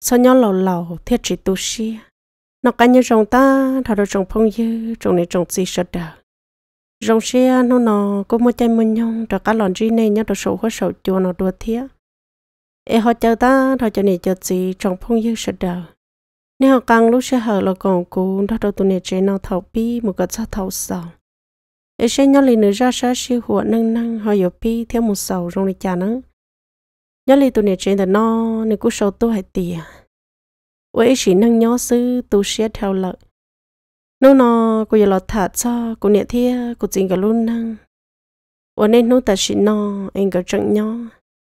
sao nhau lầu lầu thiết chỉ tu sĩ nó cá như chồng ta thà đồ chồng phong dư chồng này chồng gì sợ đờ chồng xe nó nó có một chai mua nhông rồi cá lòn ri này nhá đồ sổ hoa sổ chùa nó đua thiết e họ chờ ta thà cho này chờ gì chồng phong dư sợ đờ nếu họ càng lúc sẽ hở là còn cú thà đồ tu này chơi nó thầu pi một cái sao thầu sầu e xe nhau lì nữa ra sa siêu hụa nâng nâng họ yếu pi theo một sầu trong này chả nâng nhớ li tụi này trên đời nó nè cú sâu tu hay tiền với chỉ năng nhớ sư tu sẽ theo lợi nô nô cô giờ lọt thả cho cô nhẹ thia cô chính cả luôn năng và nên nô ta chỉ nó em cả chẳng nhớ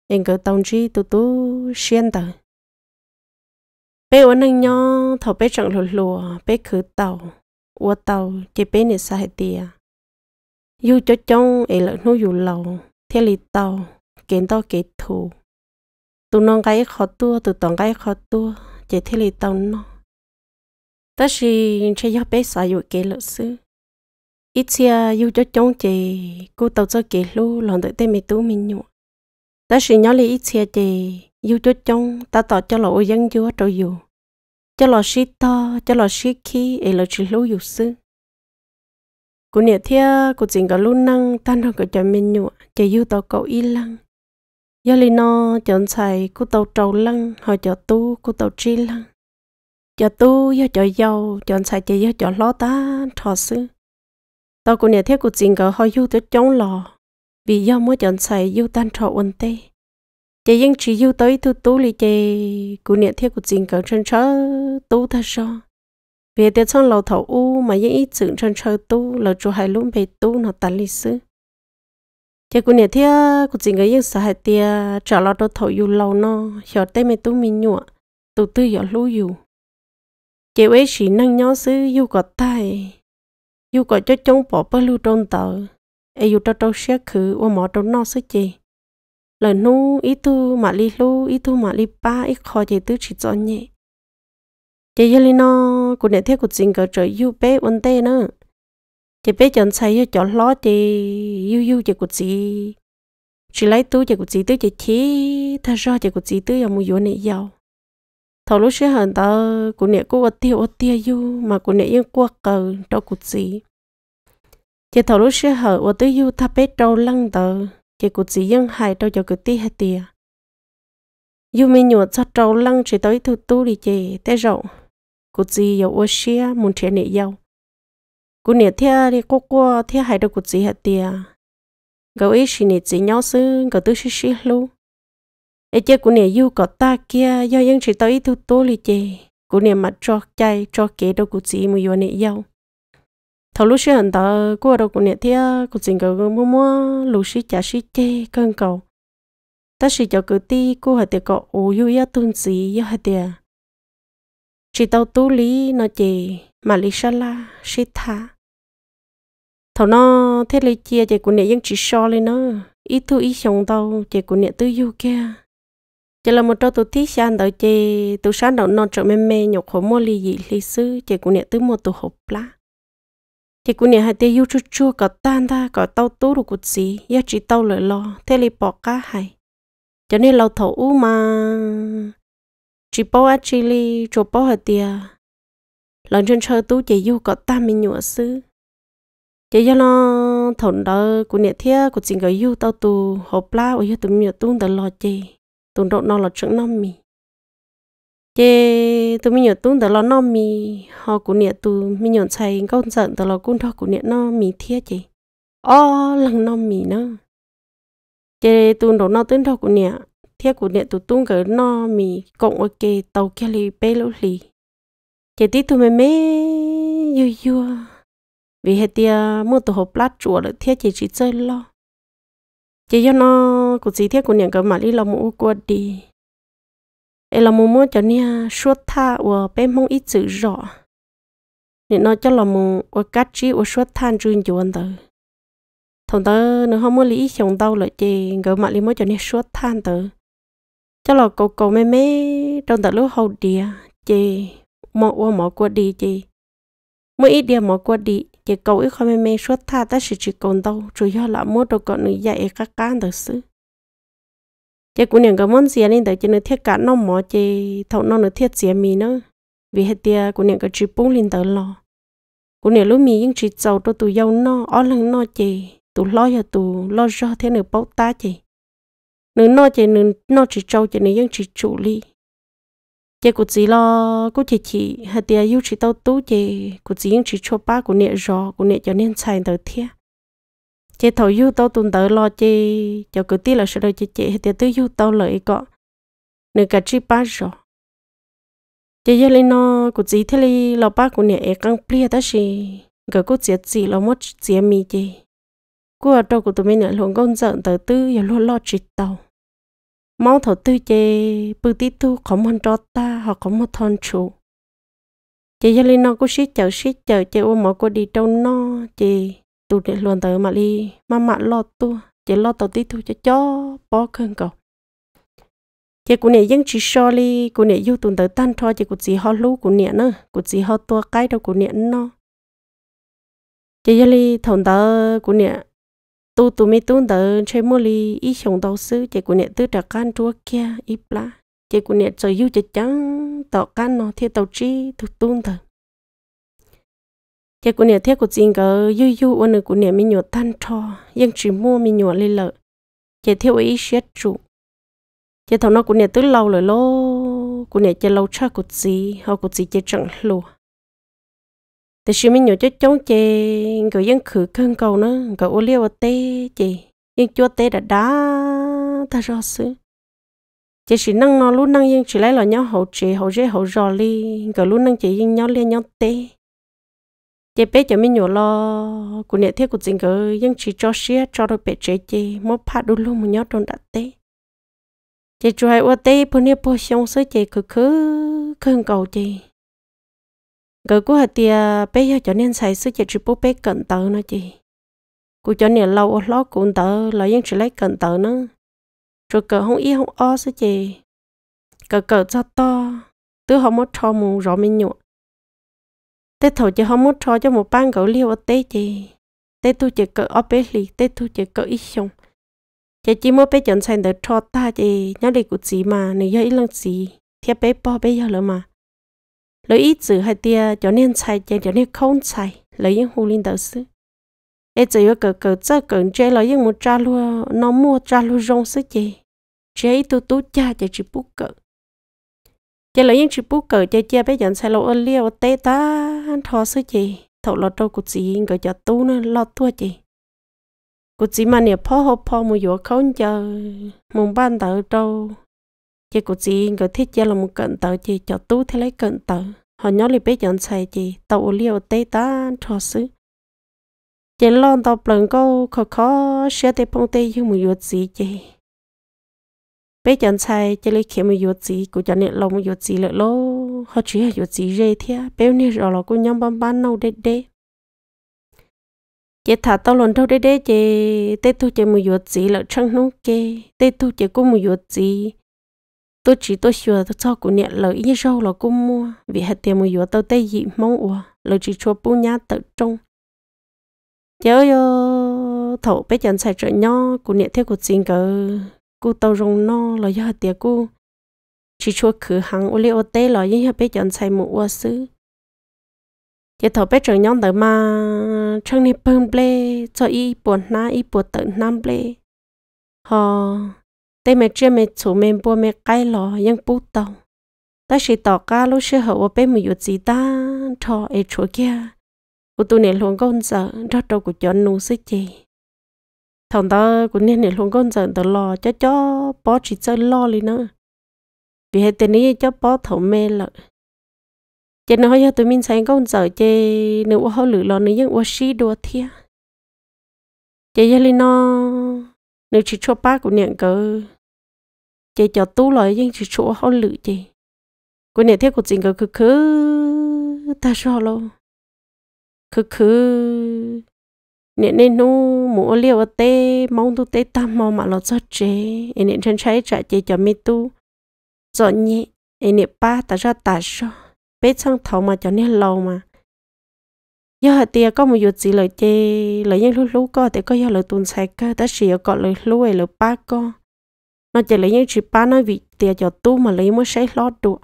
em cả tông chi tu tu xuyên tờ bé ở năng nhớ thầu bé chẳng lùa lùa bé khử tàu ở tàu chỉ bé này sai tiền yêu cho chong em lợi nô dù lầu theo lì tàu kiến to kế thủ tu non cái khó tu tu tòng cái khó tu chỉ thế lì tàu nó ta chỉ chơi giáo bé xài dụ kể lợi sư ít xia yêu cho chống chỉ cô tao cho kể lu lòng đợi tên mình tu mình nhu. ta chỉ nhớ lì ít xia chỉ yêu cho chống ta tao cho lo dân chúa cho dù cho lo sĩ to cho lo sĩ khi, ấy lo chỉ lu dụ sư cô nhớ thia cô chỉnh có lu năng ta đâu có cho mình nhu, chỉ yêu tao cậu y lăng giờ li nó chọn xài cú tàu trầu lăng họ cho tu cú tàu chi lăng cho tu giờ cho giàu chọn xài chỉ giờ cho lo ta thọ sư tàu cũng nhà thiết cuộc chính cỡ họ yêu tới chống lò vì do mới chọn xài yêu tan thọ ổn tê chơi riêng chỉ yêu tới tu tu li chỉ cũng nhà thiết cuộc chính cỡ chân chớ tu ta sao vì thế trong lầu thọ u mà những ý tưởng chân chớ tu là chỗ hai luôn bề tu nó tan li sư thế cũng nè thế cũng chỉ người yêu sợ thì trả lo đồ thầu yêu lâu nó hiểu tên mình tu mình nhụa tu tư hiểu lưu yêu chị ấy chỉ năng nhớ xứ yêu có tai yêu có cho chống bỏ bơ lưu trôn tờ ai e yêu cho trâu xe khứ và mỏ trâu nó sự chị lời nu ít tu mà li lu ít tu mà li ba ít khó chị tư chỉ cho nhẹ chị yêu nó cũng nè thế cũng chỉ người trời yêu bé vấn đề nữa thì bây chọn xây cho chọn lo thì yêu yêu chỉ của chị chỉ lấy túi chỉ của chị tới chỉ chỉ thay ra chỉ của chị tới làm một vụ này giàu thầu lúc sẽ hẳn ta của nè cô ớt tiêu ớt tiêu yêu mà của nè yên qua cờ cho của chị chỉ thầu lúc sẽ hẳn ớt tiêu yêu ta bé trâu lăng tờ chỉ của chị yên hại đâu cho cái tì hay tìa yêu mình nhụa cho trâu lăng chỉ tới thu tu đi chị té rộng của chị yêu ô xia muốn trẻ nè giàu cú nè thea đi cô cô thea hay đâu cú chỉ hạt tia gấu ấy xin nè chỉ nhau sư gấu tứ xí xí lu ê chơi cú nè yêu cọ ta kia do những chỉ tao ít thu tố li chơi cú nè mặt cho chay cho kế đâu cú chỉ mùi vô nè yêu thầu lúc xưa hằng tao cú ở đâu cú nè thea cú chỉ gấu gấu mua mua lúc xí chả xí chơi cơn cầu ta xì cho cú ti cú hạt tia cọ ô yêu ya tuân gì ya hạt tia chỉ tao tú lý nó chỉ mà lý sao la sĩ tha thầu nó thế lấy chia chỉ của nè dân chỉ so lên nó ít thu ít chồng tao chỉ của nè tư du kia chỉ là một trâu tụ thí san đầu chỉ tụ san đầu non trộm mê mê nhục khổ mua ly dị ly sư chỉ của nè tư một tụ hộp lá chỉ của nè hai tay yêu chua chua cọ tan ta cọ tao tú được cụt gì giá chỉ tao lời lo thế lấy bỏ cá hay cho nên lâu thầu mà chỉ bỏ ăn chỉ li cho bao hạt tiề lần trên chơi tú chỉ du có ta mình nhựa sư chỉ do nó thổn đó của nhà thiết của chính cái yêu tao tu hộp lá ở dưới tụi mình tuôn từ lo chỉ tuôn độ nó là trứng non mì chỉ tụi mình nhựa tuôn tới lo non mì họ của nhà tụi mình nhựa chạy con giận từ lo cún thọ của nhà nó mi thiết chỉ ô lằng non mì nữa chỉ tuôn độ nó tuôn thọ của nhà thiết của điện tụ tung cái nó mì cộng ok tàu kia lì bê lỗ lì chỉ tí tụ mày mê yêu yêu vì hết tia mua tụ hộp lát chùa là thiệt chỉ chỉ chơi lo chỉ cho nó cũng chỉ thiết của nè cái mà lý là mua quạt đi em là mua mua cho nha suốt tha và bê mong ít chữ rõ nè nó cho là mua và cắt chi và suốt than chuyên cho anh tới thằng tớ nó không muốn lý chồng tao lại chê ngỡ mà lý mới cho nha suốt than tử cho là cậu cậu mẹ mẹ trong tờ lúc hậu địa chị mọ qua mọ qua đi à? chị mỗi ít đi mọ qua đi chị cậu ít không mẹ mẹ suốt tha ta chỉ chỉ còn đâu chủ yếu là mua đồ cậu nữ dạy các cá thật sự chị cũng nhận cái món gì nên tại chị nữ thiết cả nó mọ chị thầu nó nữ thiết gì mì nữa vì hết tia cũng nhận cái chỉ bún lên tới lò cũng nhận lúc mì những chỉ giàu cho tụi giàu nó ở lưng nó chị tụi lo giờ tụi lo cho thế nữ bốc ta chị nếu nó chỉ nếu nó chỉ trâu chỉ nếu chỉ chủ li chỉ cụ chỉ lo cụ chỉ chị hay tiền yêu chỉ tao tú chị, cụ chỉ những chỉ cho ba của niệm rõ cụ niệm cho nên xài tới thiệt chỉ thầu yêu tao tuần tới lo chỉ cho cứ tí là sợ đời chỉ chị hay tiền tới yêu tao lợi cọ nếu cả chỉ ba rõ chỉ giờ lên nó cụ chỉ thế li lo ba của niệm e căng plia ta gì cả cụ chỉ chị lo mất chỉ mi chỉ của trâu của tụi mình nhận luôn con giận tới tư và luôn lo chuyện tàu máu thổ tư chê bự tí tu có mòn cho ta hoặc có một thon chủ chị gia linh nó cũng xí chờ xí chờ chị ôm máu cô đi trâu no chị tụi này luôn tới mà đi mà mạ lo tu chị lo tàu tí tu cho chó bỏ cơn cầu chị cũng nè dân chỉ so li cũng nè yêu tụi tới tan thoa chị cũng chỉ ho lú cũng nè nữa cũng chỉ ho tua cái đâu cũng nè nó chị gia linh thằng tớ cũng nè tu tu mi tu đỡ chơi mua li ý sống đầu sư chỉ của nhận tư trả can chúa kia ý lá chỉ của nhận trời yêu chỉ trắng tạo can nó thiệt tàu chi thực tu đỡ chỉ của nhận thiệt của chính cỡ yêu yêu anh của nhận mi nhọ tan cho nhưng chỉ mua mi nhọ lên lợ chỉ thiệt ý xét chủ chỉ thằng nó của nhận tư lâu rồi lo của nhận chỉ lâu cha của gì họ của chị chỉ chẳng lùa thì xíu mình nhớ cho chống chị, người dân khử cân cầu nó cầu ô liu tê chị, dân chua tê đã đá ta rõ sự Chị chỉ năng nó luôn năng dân chỉ lấy là nhau hậu chế hậu dễ hậu rò li cầu luôn năng chị, dân nhau liên nhau tê Chị bé cho mình nhớ lo của nhà thiết của chính người, dân chị cho xía cho đôi bé chế chị, mỗi phát đôi luôn một nhau đồn đã tê Chị chua hai ô tê phần nếp bò xong sơ chị khử khử cân cầu chị cỡ của hạt tia bé giờ cho nên xài sức chạy chụp bố bé cận tớ nó chị cụ cho nên lâu ở lót cũng tớ là những chỉ lấy cận tớ nó rồi cỡ không y không o sức chị cỡ cỡ cho to tứ họ mất cho mù rõ mình nhụa tê thầu chỉ họ mất cho cho một ban gấu liêu ở tê chị tê tu chỉ cỡ ở bé lì tê tu chỉ cỡ ít xong chỉ chỉ mỗi bé chọn xài được cho ta chị nhớ đi cụ gì mà nếu giờ ít lần gì thì bé bỏ bé giờ lỡ mà lấy ít chữ hay tia cho nên xài chơi cho nên không xài lấy những hồ linh đầu sư ấy chỉ có cờ cờ chơi cờ chơi lấy những một trà lúa nó mua trà lúa rong sư chơi chơi tu tu cha chơi chỉ bút cờ chơi lấy những chỉ bút cờ chơi chơi bây giờ xài lô ơ liêu tê ta thò sư chơi thầu lọt đâu cụt gì người cho tu nó lọt tua chơi cụt gì mà nè phò hộp phò mua vô không chờ mùng ban đầu đâu chị cũng chỉ người thiết cho là một cận tàu chị cho tú thế lấy cận tàu họ nhớ lại biết dọn xài chị tàu liều tê ta cho xứ chị lon tàu bằng câu khó khó sẽ tê phong tê như một yuột gì chị bé chọn sai chị lấy kiếm một yuột gì của chọn nhận lòng một yuột gì lại lô họ chỉ là yuột gì rê thia béo nè rồi là cô nhắm bám bám nâu đê đê chị thả tàu lần đầu đê đê chị tê tu chị một yuột gì lại trăng nút kê tê tu chị cũng một yuột gì tôi chỉ tôi sửa tôi cho cô nhẹ lời như rau là cô mua vì hạt tiền mua vừa tôi tay gì mong ủa lời chỉ cho bố nhá tự trung nhớ yo thổ bé chân xài trợ nho cô nhẹ theo cuộc tình cờ cô tàu rong no là do hạt tiền cô chỉ cho khử hàng ô liu tê là như hạt bé chân xài mua ủa xứ chớ thổ bé trợ nho mà trong này bơm ble cho y buồn na y buồn tự nam ble họ tay mẹ chia mẹ chủ mẹ bố mẹ cái lò yang bố tàu ta chỉ tỏ ca lúc xưa hậu bé mình yêu gì ta thọ ai chỗ kia của tôi này luôn con sợ rất đâu của chọn nụ sức gì thằng ta của nên này luôn con sợ tao lo cho cho bó chỉ sợ lo đi nữa vì hết tiền này cho bó thầu mê lợ chị nói cho tụi mình sáng con sợ chị nếu họ lử lo nữa nhưng họ xí đùa thia chị gia linh nó nếu chỉ cho ba của nàng cơ chị cho tu lại nhưng chỉ chỗ họ lự chị của nàng theo của tình cơ cứ cứ ta cho lo cứ cứ nàng nên nu mua liều tê mong tu tê tam mong mà lo cho chị em nàng chân trái trả chị cho mi tu rồi nhẹ em nàng ba ta ra ta cho bé sang thầu mà cho nên lâu mà giờ hạt tiề có một chút gì lời chê lời những lúc lúc có thì có giờ lời tuần sạch cơ ta chỉ có lời lúc ấy lời ba co nó chỉ lấy những chỉ ba nó vì tiề cho tu mà lấy muốn sấy lót đùa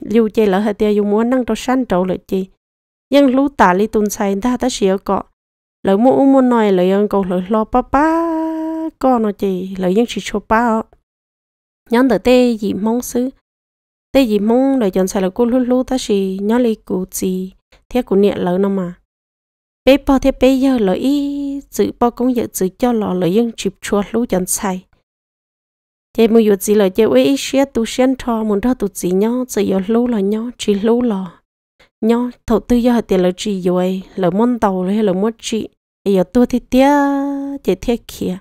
lưu chê lỡ hạt tiề dùng muốn năng cho san trầu lời chê nhưng lúc ta lấy tuần sạch ta ta chỉ có lời muốn uống muốn nói lời ăn cầu lời lo ba ba co nó chỉ lời những chỉ cho ba nhóm tờ tê gì mong xứ tê gì mong lời chọn sạch lời cô lúc lúc ta chỉ nhóm lấy cụ gì thế cụ niệm lỡ nó mà bé bao thế bé giờ lợi ý chữ bao cũng giờ chữ cho lò lợi những chụp chua lú chân sai thế mà giờ chỉ là chơi ấy xe tu sen thò muốn thò tu chỉ nhau chỉ giờ lú là nhau chỉ lú là nhau thầu tư giờ tiền lợi chỉ rồi lợi món tàu lợi là món chị giờ tôi thì tiếc chỉ thiệt kia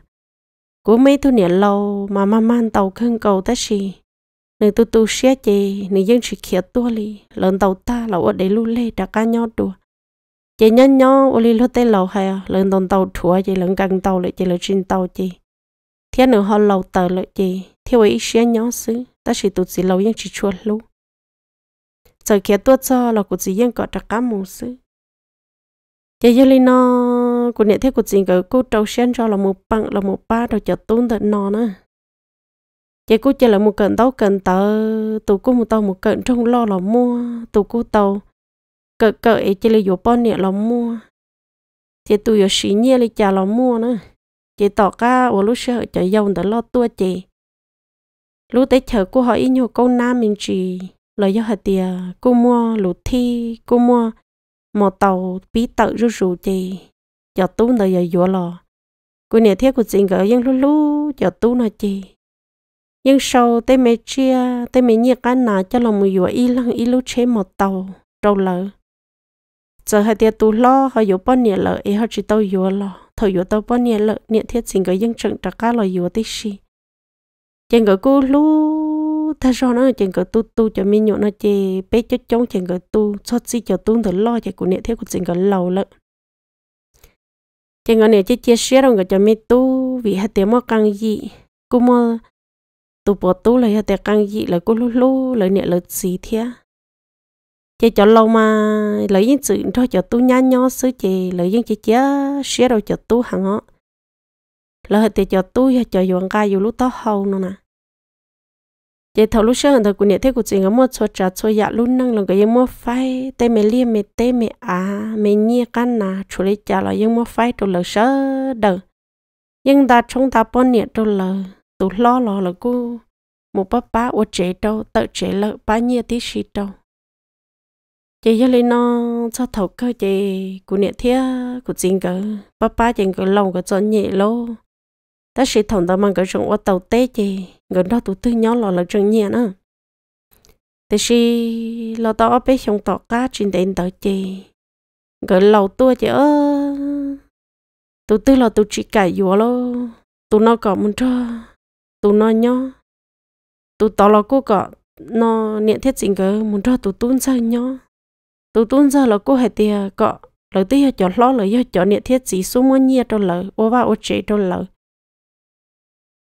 cố mấy tu niệm lâu mà mà man tàu khăn cầu ta gì nên tu tu xe chơi nên dân chỉ kia tua li lần tàu ta là ở đây lú lê đã ca nhau đùa chị nhớ nhớ ô li lót tên lâu hay à lần đòn tàu thua chị lần căng tàu lại chị lần trên tàu chị thế nữa họ lâu tờ lại chị theo ấy xe nhớ xứ ta chỉ tụt chỉ lâu nhưng chỉ chua luôn giờ kia tuốt cho là của gì nhưng có trắc cá mù xứ chị giờ li nó của nhẹ thế của gì cái cô trâu sen cho là một bằng là một ba rồi chợ tốn tận nó nữa chị cô chỉ là một cận tàu cận tàu tụ cô một tàu một cận trong lo là mua tụ cô tàu cỡ cỡ ấy chỉ là vô bao nhiêu lòng mua chỉ tụi vô xí nhiêu là chả lòng mua nữa chỉ tỏ cá ở lúc sợ chả dòng đã lo tua chị lúc tới chờ cô hỏi nhiều câu nam mình chỉ lời do hạt tiề cô mua lụt thi cô mua một tàu bí tự rú rú chị giờ tú đời giờ vô lò cô nè thiết của chị gỡ nhưng lú lú giờ tú nó chị nhưng sau tới mẹ chia tới mẹ nhiệt cái nào cho lòng mùi vừa y lăng y lú chế một tàu trâu lợ giờ hai tiệt tu lo họ yếu bao nhiêu lợ ấy họ chỉ tao yếu lo thầu yếu tao bao nhiêu lợ niệm thiết sinh cái dân trận trả cá lo yếu tích gì chèn cái cô lu ta cho nó chèn cái tu tu cho mi nhộn nó chè bé cho chống chèn cái tu cho gì cho tu thử lo chè của niệm thiết của sinh cái lầu lợ chèn cái niệm chết chia sẻ rồi cho mi tu vì hai tiệt mua căng gì cô mua tu bỏ tu lại hai tiệt căng gì là cô lu lu lại niệm là gì thế chị cho lâu mà lấy những sự thôi cho tôi nhá nhó sứ chị lấy những chị chia share đâu cho tôi hằng họ lỡ thì cho tôi hay cho dùng cái dùng lúc đó hầu nữa nè chị thầu lúc sáng thời cũng nhiệt thế của chị ngắm một số trà số dạ luôn nâng là cái mua phai tê mẹ lia mẹ tê mẹ à mẹ nhia căn nà chủ lý trả là những mua phai đồ lỡ sơ đờ nhưng ta trong ta bọn nhiệt đồ lỡ tụt lo lo là cô một bắp bá ô chế đâu tự chế lỡ bá nhia tí xì đâu chị cho lên nó cho thầu cơ chị của niệm thiết của chính cơ ba ba chị cái lòng cái cho nhẹ lô ta sẽ thòng tao mang cái rộng qua tàu tê chị người đó tụi tư nhỏ lò là trừng nhẹ nữa thế thì lò tao ở bên trong tọt cá trên đền tàu chị người lầu tua chị ơ tụi tư là tụi chị cải dùa lô tụi nó có muốn cho tụi nó nhỏ, tụi tao là cô có nó niệm thiết chính cơ muốn cho tụi tuôn sao nhỏ tụ tuân ra là cô hệ tia cọ lỡ tia cho lo lỡ cho cho nhiệt thiết chỉ số mua nhiệt cho lỡ ô ba ô chế cho lỡ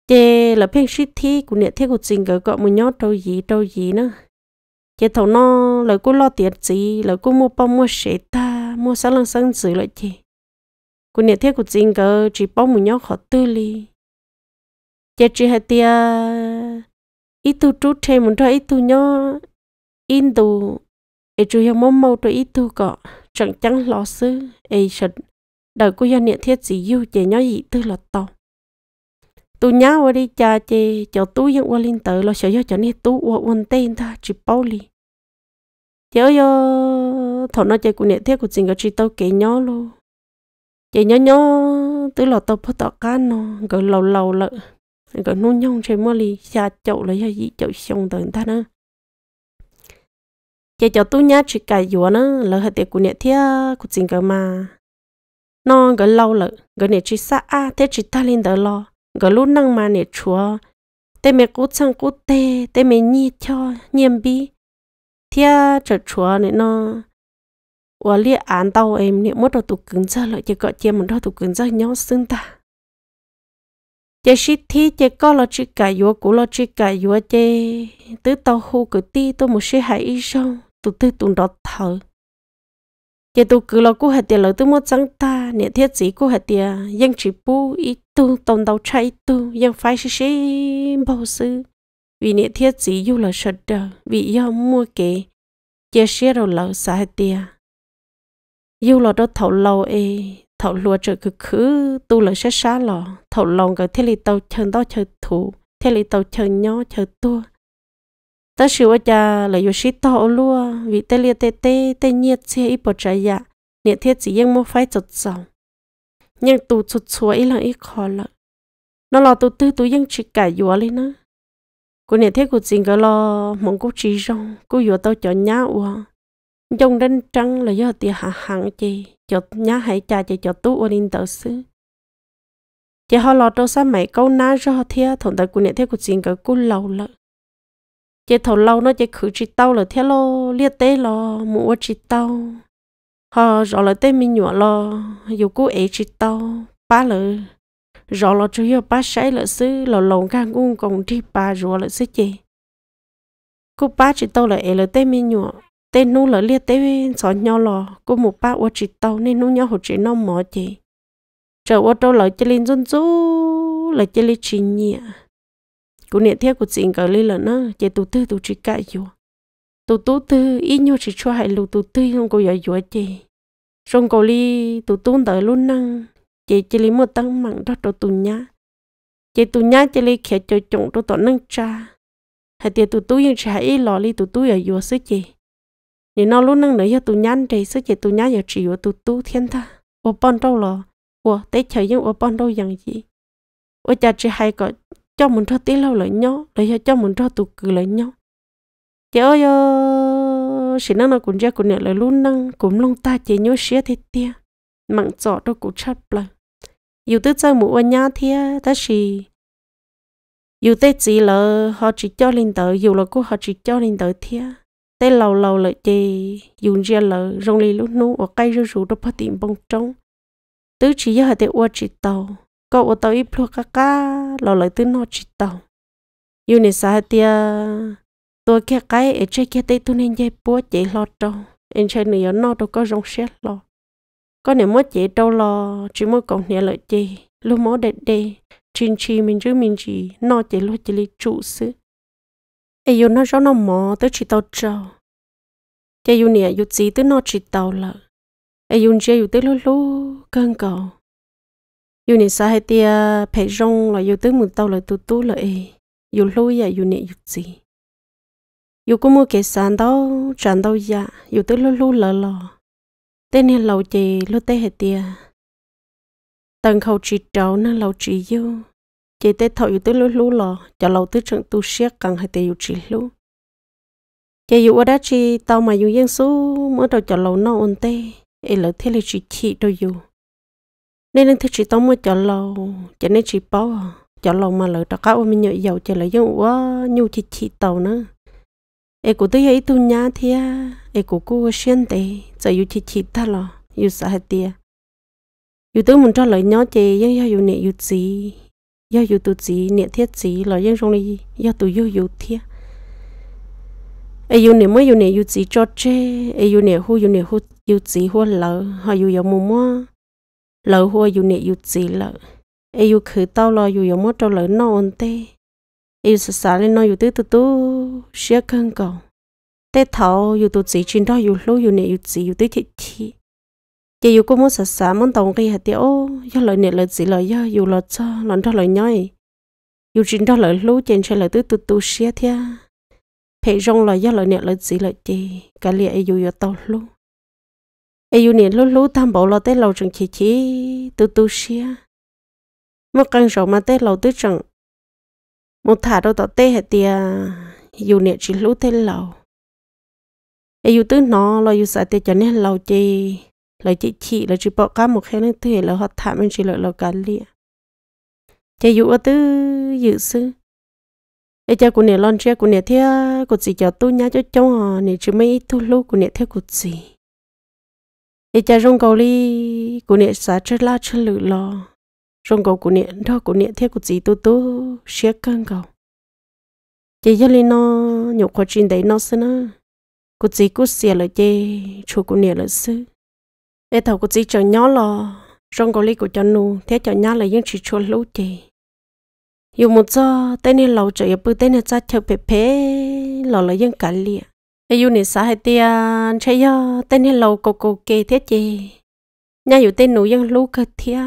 chế là phiên suy thi của nhiệt thiết của trình gỡ cọ một nhót đâu gì đâu gì nữa chế thầu no lỡ cô lo tiền gì lỡ cô mua bao mua sẻ ta mua sáng lăng sáng gì lại chế của nhiệt thiết của trình gỡ chỉ bao một nhót khó tư li chế chỉ hệ tia ít tu trút thêm một đôi ít tu nhó ít tu ai chú hiểu mong mâu tôi ít thu cọ chẳng chẳng lo sư ai sẵn đời của hiện niệm thiết gì yêu chè nhỏ gì tư là to tu nhá qua đi cha chè cho tu hiện qua linh tử lo sợ do cho nên tu qua quân tên ta chỉ bao lì chớ yo thọ nó chè của niệm thiết của chính có chỉ tao kể nhỏ luôn chè nhỏ nhỏ tư là tao bắt tao cá nó gần lâu lâu lợ gần nuôi nhông chơi mua li xa chậu lấy gì chậu xong tới ta nữa giờ cho tôi nhá chỉ cả yếu nữa, lỡ hết tiền của nhẹ thia của chính cơ mà nó cái lâu lợ cái nhẹ chỉ xa à, thế chỉ ta lên đỡ lo gỡ lúc năng mà nhẹ chúa tê mẹ cố sang cố tê tê mẹ nhi cho nhiệm bi thia chờ chúa này nó và lia án tàu em niệm mất đầu tụ cứng ra lợi chỉ gọi chia một đầu tụ cứng ra nhau xưng ta chỉ sĩ thi chỉ có lo chỉ cả yếu cố lo chỉ cả yếu chỉ tứ tàu hô cứ ti tôi một sĩ hại ý xong tụ tư tụ đó thở giờ tụ cứ lo cô hạt tiền lỡ tụ mua chẳng ta nè thiết gì cô hạt tiền dân chỉ bu ít tu tông đầu chạy tu dân phải xí xí bao sư vì nè thiết gì dù là sợ đờ vì do mua kế giờ xí rồi lỡ xả hạt tiền dù là đó thầu lâu ê thầu lúa trời cứ khứ tu lỡ sẽ xá lò thầu lòng cái thiết lý tàu chân đó chờ thủ thiết lý tàu chân nhỏ chờ tua ta sửa cha là yêu sĩ tao luôn vì tê liệt tê tê tê nhiệt xe ít bỏ chạy dạ nhiệt thiết chỉ riêng mua phải chật sòng nhưng tu chật chúa ít là ít khó lợ nó là tu tư tu yên chỉ cả dùa lên nữa cô nhiệt thiết của chính cái lo mong cô chỉ rong cô dùa tao cho nhá ua trong đơn trăng là do tiền hạ hạng chị cho nhá hãy cha chị cho tu ôn in tờ sư chị họ lo tao sao mấy câu ná cho họ thia thằng ta cô nhiệt thiết của chính cái cô lâu lợ chế thầu lâu nó chế khử chỉ tao là thế lo liệt tế lo mua chỉ tao họ rõ là tế mình nhỏ lo dù cô ấy chỉ tao ba lợ rõ là chủ yếu ba sấy lợ xứ là lòng gan cũng còn đi ba rõ là xứ chế cô ba chỉ tao là ấy là tế mình nhỏ tế nu là liệt tế sợ nhau lo cô một ba ô chỉ tao nên nu nhau hồ chỉ nó mỏ chế chờ ô tô lại chơi lên dân chú là chơi lên chỉ nhẹ cô niệm theo của chị gọi lên là nó chị tụ tư tụ chỉ cãi vô tụ tụ tư ít nhau chỉ cho hai lù tụ tư không có giải vô chị xong cô li tụ tụ đợi luôn năng chị chỉ lấy một tăng mạng đó cho tụ nhá chị tụ nhá chị lấy khía cho chồng cho tụ năng cha hai tiệt tụ tụ nhưng chỉ hai lò li tụ tụ ở vô sức chị nếu nó luôn năng nữa cho tụ nhá chị sức chị tụ nhá giờ chỉ vô tụ tụ thiên tha ô bon đâu lò ô tế chơi nhưng ô bon đâu dạng gì ô cha chỉ hai cái cho mình cho tí lâu lại nhó, để cho mình cho tụ cử lại nhó. chị ơi chị ờ, năng nó cũng ra cũng nhận lại luôn năng cũng long ta chị nhớ xía thế tia mặn giỏ đâu cũng chắp là. dù tới chơi mũ ở nhà thì ta chỉ dù tới chỉ là họ chỉ cho lên tới dù là cô họ chỉ cho lên tới thì tới lâu lâu lại chị dùng ra là rong lì lúc nú ở cây rêu rủ đâu phát tiền bông trống tứ chỉ giờ họ tới qua chỉ tàu cậu ở tàu ít phu cá lo lò lại tới nó chỉ tàu yêu này sao tia tôi kia cái ở chơi kia tây tôi nên dây búa chạy lò trâu em chơi nữa nó đâu có rong xét lo có nếu mất chạy đâu lo chỉ mới còn nhà lợi chị lúc mới đẹp đẹp chín chi mình chứ mình chỉ nó chạy lò chạy lấy trụ sư ai yêu nó cho nó mò tới chỉ tàu cho chạy yêu nè à, yêu gì tới nó chỉ tàu lợ ai yêu chơi yêu tới lú lú cơn cầu อยู่ในสาเหตุเพจรงเราอยู่ตื้อมือเตาเลยตุ้ตุ้เลยอยู่ลุยอยู่เนี่ยอยู่จีอยู่ก็มือเกศานเตาจันเตายะอยู่ตื้อลุลุเลยหรอเต้นเนี่ยเราจีลุเต้เหตุตังเขาจีเจ้านั่นเราจีอยู่จีเต้ถอยอยู่ตื้อลุลุหรอจะเราตื้อจังตุ้เชียกังให้เตอยู่จีลุจีอยู่ว่าได้จีเตามาอยู่ยังสู้เมื่อเราจะเราเน่าอุ่นเต้เออเลยเทเลจีจีตัวอยู่ nên nên thích chỉ tao mua chợ lầu cho nên chỉ bao à. chợ lầu mà lỡ đặc cao mình nhớ giàu chợ lỡ giống quá nhu chỉ chỉ tàu nữa em cũng thấy ấy tu nhá thia em cũng cố xuyên tề giờ yêu chỉ chỉ ta lò yêu sợ hết tia yêu tôi muốn cho lời nhớ chị nhưng yêu yêu nè yêu gì yêu yêu tu gì nè thiết gì lời nhưng trong này yêu tu yêu yêu thia ai yêu nè mới yêu nè yêu gì cho chơi ai yêu nè hú yêu nè hú yêu gì hú lỡ họ yêu yêu mua mua lỡ hoa dù nè dù chỉ lỡ ai dù khử tao lo dù giống mất trâu lỡ nó ổn tê ai dù sợ lên nó dù tư tư tư xia cân cầu tê thảo dù tụ chỉ trên đó dù lú dù nè dù chỉ dù tư thị thị chỉ dù có muốn sợ xả muốn tàu cái hạt tiêu do lỡ nè lỡ chỉ lỡ do dù lỡ cho lỡ đó lỡ nhoi dù trên đó lỡ lú trên xe lỡ tư tư tư xia thia phải rong lỡ do lỡ nè lỡ gì lỡ gì cả liệt ai dù giờ tàu lú ai u nè lú lú tham bảo lo té lầu trần chỉ chỉ tu tu xia một căn sổ mà té lầu tới trần một thả đâu tao té hết tia u nè chỉ lú té lầu ai u tới nó lo u sợ té cho nên lầu chỉ lời chị chị lời chị bỏ cả một khe nước thuê là họ thả mình chỉ lời lầu cá liền cha u ở tư dự sư ai cha của nè lon cha của nè thea của chị cho tôi nhá cho cháu họ nè chứ mấy tu lú của nè thea của chị ít cha rong cầu li cụ nè xả chết la chết lử lo rong cầu cụ nè đó cụ nè theo cụ gì tu tu xé căng cầu chỉ cho li nó nhục quá trình đấy nó xin á cụ gì cụ xé lại chỉ chú cụ nè là sư để thầu cụ gì cho nhỏ lo rong cầu li cụ cho nu thế cho nhỏ là những chỉ chú lú chỉ dù một giờ tên này lâu trời bự tên này cha chờ bé bé lo là những cái liệt hay yêu nị xã hay tia chơi yo tên hay lâu cô cô kê thế chị nhà yêu tên nụ dân lú cơ thia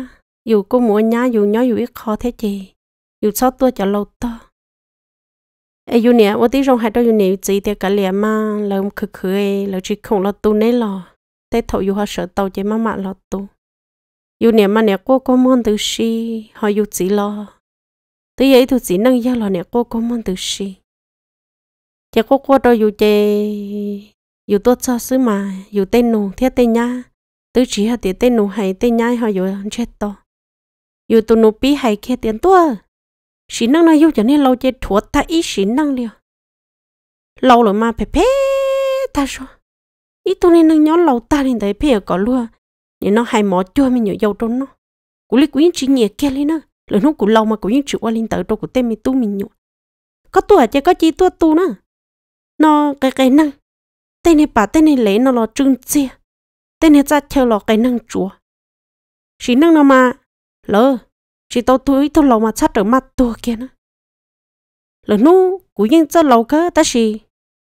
yêu cô muốn nhà yêu nhớ yêu ít khó thế chị yêu sao tua cho lâu to ai yêu nè ô tí rong hai đôi yêu nè chỉ tia cả liền mà là ông khử khử ấy là chỉ không lo tu nấy lo tê thầu yêu họ sợ tàu chỉ mà mạ lo tu yêu nè mà nè cô cô muốn từ si họ yêu chỉ lo tới ấy tôi chỉ nâng gia lo nè cô cô muốn từ si chị cô cô đâu dù chị dù tốt cho xứ mà dù tên nụ thiết tên nhá tứ chỉ hạt tiền tên nụ hay tên nhai họ dù ăn chết to dù tụ nụ bí hay kia tiền tua xí năng nào dù cho nên lâu chị thua ta ít xí năng liều lâu rồi mà phải phê ta sao ít tụ nên nâng nhóm lâu ta lên thấy phê có luôn nhưng nó hay mỏ chua mình nhớ dầu trong nó cú lý quý chỉ nhẹ kia lên nữa lần nó cú lâu mà cú yên chịu qua lên tới đâu cú tên mình tu mình nhụ có tuổi chơi có chi tuổi tu nữa nó cái cái năng tên này bà tên này lấy nó lo trưng chia tên này ra theo lo cái năng chúa chỉ năng nó mà lỡ chỉ tao túi tao lâu mà chắt ở mặt tôi kia nữa lỡ nu cũng nhưng cho lâu cơ ta chỉ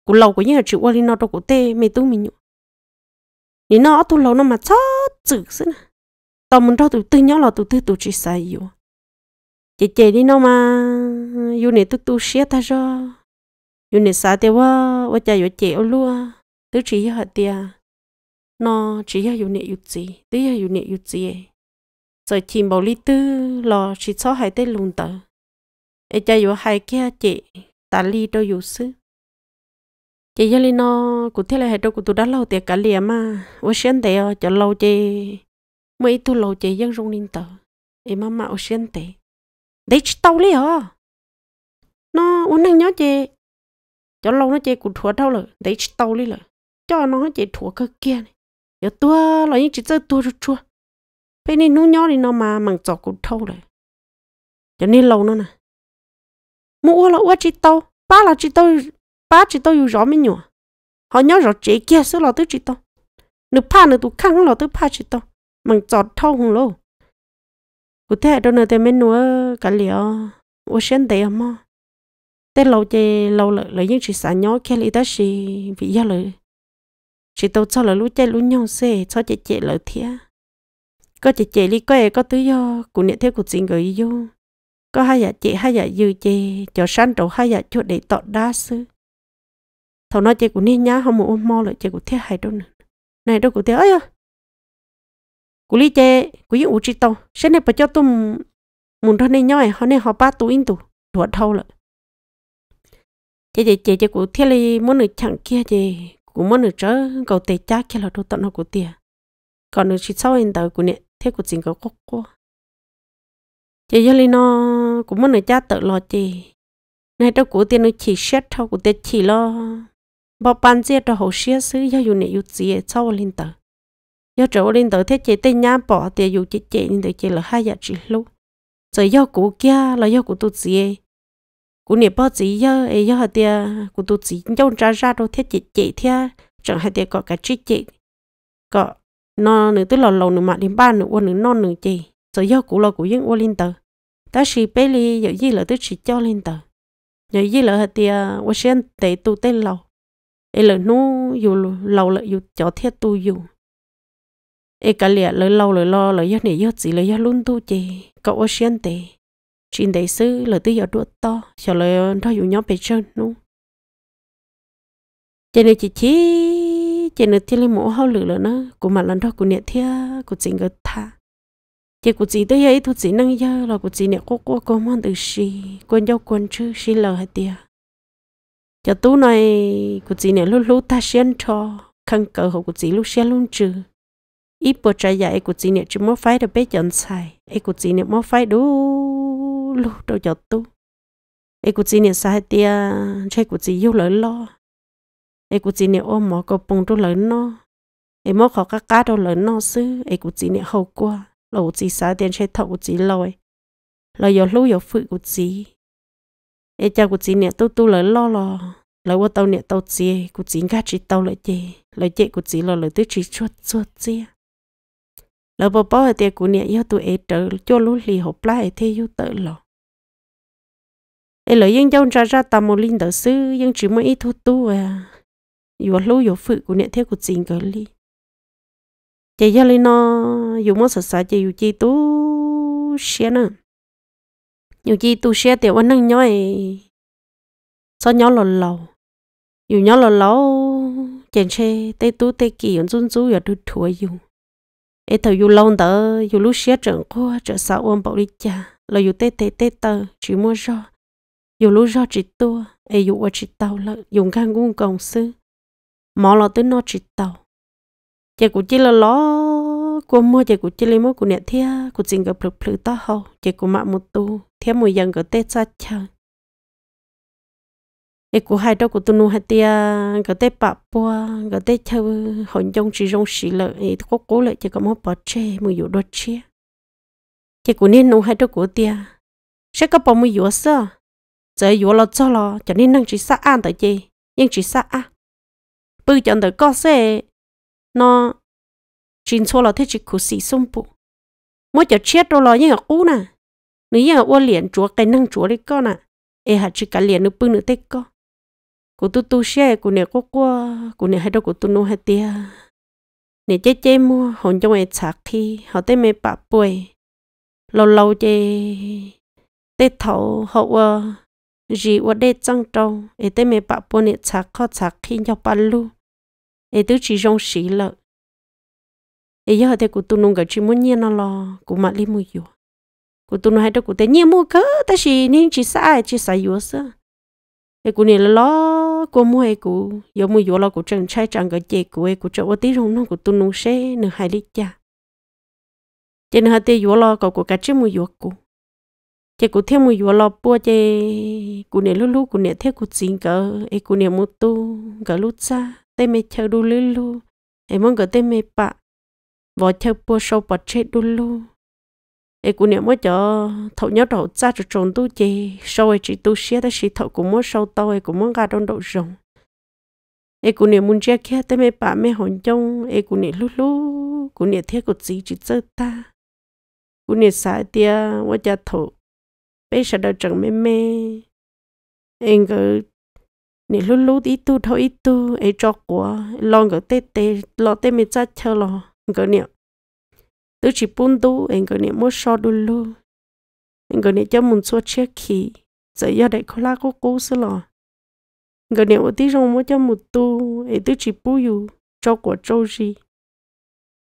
cũng lâu cũng nhưng là chỉ qua đi nó đâu cũng tê mày tu mình nhụ nếu nó tu lâu nó mà chót chữ xí nè tao muốn cho tụi tư nhỏ là tụi tư tụi chỉ sai yêu chị chị đi nó mà yêu này tụi tu xé ta cho yo ne sa te wa wa cha yo che o lua tu chi ha tia nó chỉ là dùng nệ dục gì tức là dùng nệ dục gì rồi chỉ bảo lý tư lo chỉ cho hai tên lùn tờ ấy cha dùng hai kia chị ta lý đâu dùng sư chị giờ lý nó cụ thể là hai đâu cụ tôi đã lâu tiệc cả liền mà ô xuyên tệ ở cho lâu chị mấy tu lâu chị dân rung linh tờ em mà mà ô xuyên tệ đấy chỉ tàu lý à nó uống năng nhớ chê cho lâu nó chơi cũng thua đâu rồi đấy tàu đi rồi cho nó chơi thua cơ kia này giờ tua là những chỉ chơi tua rồi chua bên này nú nhỏ thì nó mà mảng chọc cũng thâu rồi cho nên lâu nó nè mua là uất chỉ tàu ba là chỉ tàu ba chỉ tàu dù rõ mới nhỉ họ nhớ rõ chế kia số là tới chỉ tàu nửa pa nửa tụ khăng là tới pa chỉ tàu mảng chọt thâu hùng lâu cụ thể đâu nè thì mình nuôi cả liều uất sen đấy mà tết lâu chơi lâu lợi lợi những chị xã nhỏ kia lấy đó chị vì do lợi chị tàu cho lợi lúc chơi lúc nhau xe cho chị chị lợi thía có chị chị đi quay có tứ do cụ niệm theo cuộc chính gửi vô có hai dạ chị hai dạ dư chị cho san trầu hai dạ chuột để tọt đá sư thầu nói chị cụ niệm nhá không muốn mò lợi chị cụ thiết hai đâu nữa này đâu cụ thiết ấy à cụ lý chị cụ yêu chị tàu sẽ này phải cho tụm muốn thôi nên nhau ấy họ nên họ ba tụ in tụ thuận thâu lợi chị chị chị chị cụ thiết li muốn nữ chẳng kia chị cụ muốn nữ chớ cầu tê cha kia là đồ tận học cụ tiền còn nữ chỉ sau hiện tại cụ nè thế cụ chính cầu quốc cô chị giờ li nó cụ muốn nữ cha tự lo chị này đâu cụ tiền nữ chỉ xét thôi cụ tiền chỉ lo bao ban giết đâu hậu xét xứ giờ dù nè dù gì sau hiện tại giờ chỗ hiện tại thế chị tên nhá bỏ tiền dù chị chị hiện tại chị là hai giờ chỉ lúc rồi do cụ kia là do cụ tụt gì cú nè bao gì giờ? ấy giờ hạt tiệt cú tu chỉ nhau ra ra đâu thiết chế chế thế chẳng hạt tiệt có cái chế chế, có nó nữa tới là lâu nữa mà đến ban nữa uôn nữa non nữa chị rồi giờ cú lo cú yên uôn lên tờ ta chỉ bé li giờ gì là tới chỉ cho lên tờ giờ gì là hạt tiệt uôn xem tệ tu tê lâu ấy là nu dù lâu là dù cho thiết tu dù ấy cả lẹ lời lâu lời lo lời giờ này giờ chỉ lời nhớ luôn tu chế, cậu uôn xem tệ chuyện đại sư là tư giờ đua to cho lời thôi dù nhóm bề chân luôn Trên nên chỉ chỉ trên nên thiên linh mũ hao lử rồi nó Của mà lần đó của niệm thia của chỉ người tha chị của chị tới ấy thôi chỉ năng giờ là của chị niệm quốc quốc công mong từ sĩ quân giáo quân chứ sĩ lời hay tia cho tú này của chị niệm lúc lúc ta xuyên cho khăn cờ hộ của chị lúc xuyên luôn chứ ít bộ trái dạy của chị niệm chỉ mới phải được bé chọn xài ấy của chị niệm mới phải đủ lu đâu cho tu ai cũng chỉ niệm sai tia chơi cũng chỉ yêu lỡ lo ai cũng chỉ niệm ôm mỏ có bông đâu lỡ nó ai mỏ khó cá cá đâu lỡ nó xứ ai cũng chỉ niệm hậu qua lâu chỉ sai tiền chơi thầu cũng chỉ lòi lòi giờ lu giờ phụ cũng chỉ ai cha cũng chỉ niệm tu tu lỡ lo lo lỡ qua tàu niệm tàu chia cũng chỉ cá chỉ tàu lỡ chê lỡ chỉ cũng chỉ lo lỡ tới chỉ chuột chuột chia lỡ bỏ bỏ ở tiệc của niệm yêu tụi ấy trở cho lũ lì hộp lá ấy thế yêu tự lo ấy lời yên dông ra ra tầm một linh đạo sư yên chỉ mới ít thu tu à dù lâu dù phụ của niệm thế của chính cái li chỉ cho lên nó dù mất sợ sợ chỉ dù chi tu xe nữa dù chi tu xe tiểu anh nâng nhói, ấy sao nhau lầu lầu dù nhau lầu lầu chèn xe tê tu tê kỳ yên run run ở đu thua dù ấy thầu dù lâu đỡ dù lúc xe trưởng qua trở sao ôm bảo đi cha là dù tê tê tê tơ chỉ mua rồi dù lúc do chỉ tua ai dù ở chỉ tàu là dùng khăn ngung còng sư mỏ là tới nó chỉ tàu chị cũng chỉ là lo cô mua chị cũng chỉ lấy mua của nẹt thia của chính gặp lực lực ta hậu chị cũng mặc một tu thia mùi dần gặp tết xa chờ ấy của hai đó của tôi nu hai tia gặp tết bạc bua gặp tết chơi hồn trong chỉ trong xì lợi ấy có cố lợi chị có mua bỏ chê mùi dù đốt chia chị cũng nên nu hai đó của tia sẽ có bỏ mùi dù sao giờ yếu lo cho lo cho nên năng chỉ sa an tới chị nhưng chỉ sa an bây giờ tới có xe nó chính số là thế chỉ cứ sĩ xung bộ mỗi giờ chết đâu lo nhưng ở u nè nếu như ở liền chúa cái năng chúa đấy con nè e hạt chỉ cả liền nó bưng nữa tết con cô tu tu xe cô nè cô qua cô nè hai đâu cô tu nô hai tia nè chế chế mua hồn trong ai sạc khi họ tới mẹ bà bồi lâu lâu chế tết thầu họ rì ở đây trăng trâu ở đây mẹ bà bố nè chả khó chả khi nhau bà lu ở đây chỉ rong xí lợ ê giờ thế cụ tu nung gà chỉ muốn nhiên nó lo cụ mà li mua yếu cụ tu nung hay đâu cụ tê nhiên mua cơ ta chỉ nên chỉ sai chỉ sai yếu sơ ê cụ nè lo cụ mua ê cụ giờ mua yếu lo cụ chẳng chạy chẳng cái chè cụ ê cụ cho ô tí rong nó cụ tu nung xe nửa hai lít cha trên hai tê yếu lo cụ cụ cả chỉ mua yếu cụ chị cũng thêm một vừa lọp bua chị cũng nè lúc lúc cũng nè theo cũng xin cỡ ấy cũng nè một tu cỡ lúc xa tay mẹ chờ đu lư lu ấy mong cỡ tay mẹ bạ vợ chờ bua sâu bọt chết đu lu ấy cũng nè mới cho thấu nhớ đầu xa cho trốn tu chị sau ấy e chị tu xía e e ta chị thấu cũng muốn sâu tao ấy cũng muốn gà đông đậu rồng ấy cũng nè muốn chia kia tay mẹ bạ mẹ hồn trong ấy cũng nè lúc lúc cũng nè theo cũng xin chị chơi ta cũng nè xài tia vợ chờ thậu bây giờ đâu chẳng mê mê anh cứ nè lúc lúc ít tu thôi ít tu ấy cho của lo ngỡ tê tê lo tê mệt ra chờ lo ngỡ nè tôi chỉ buồn tu anh ngỡ nè mua so đu lu anh ngỡ nè cho mình xua chiếc khí giờ giờ đấy khó la cố cố xí lo ngỡ nè ở tí rong mua cho một tu ấy tôi chỉ buồn yêu cho của châu gì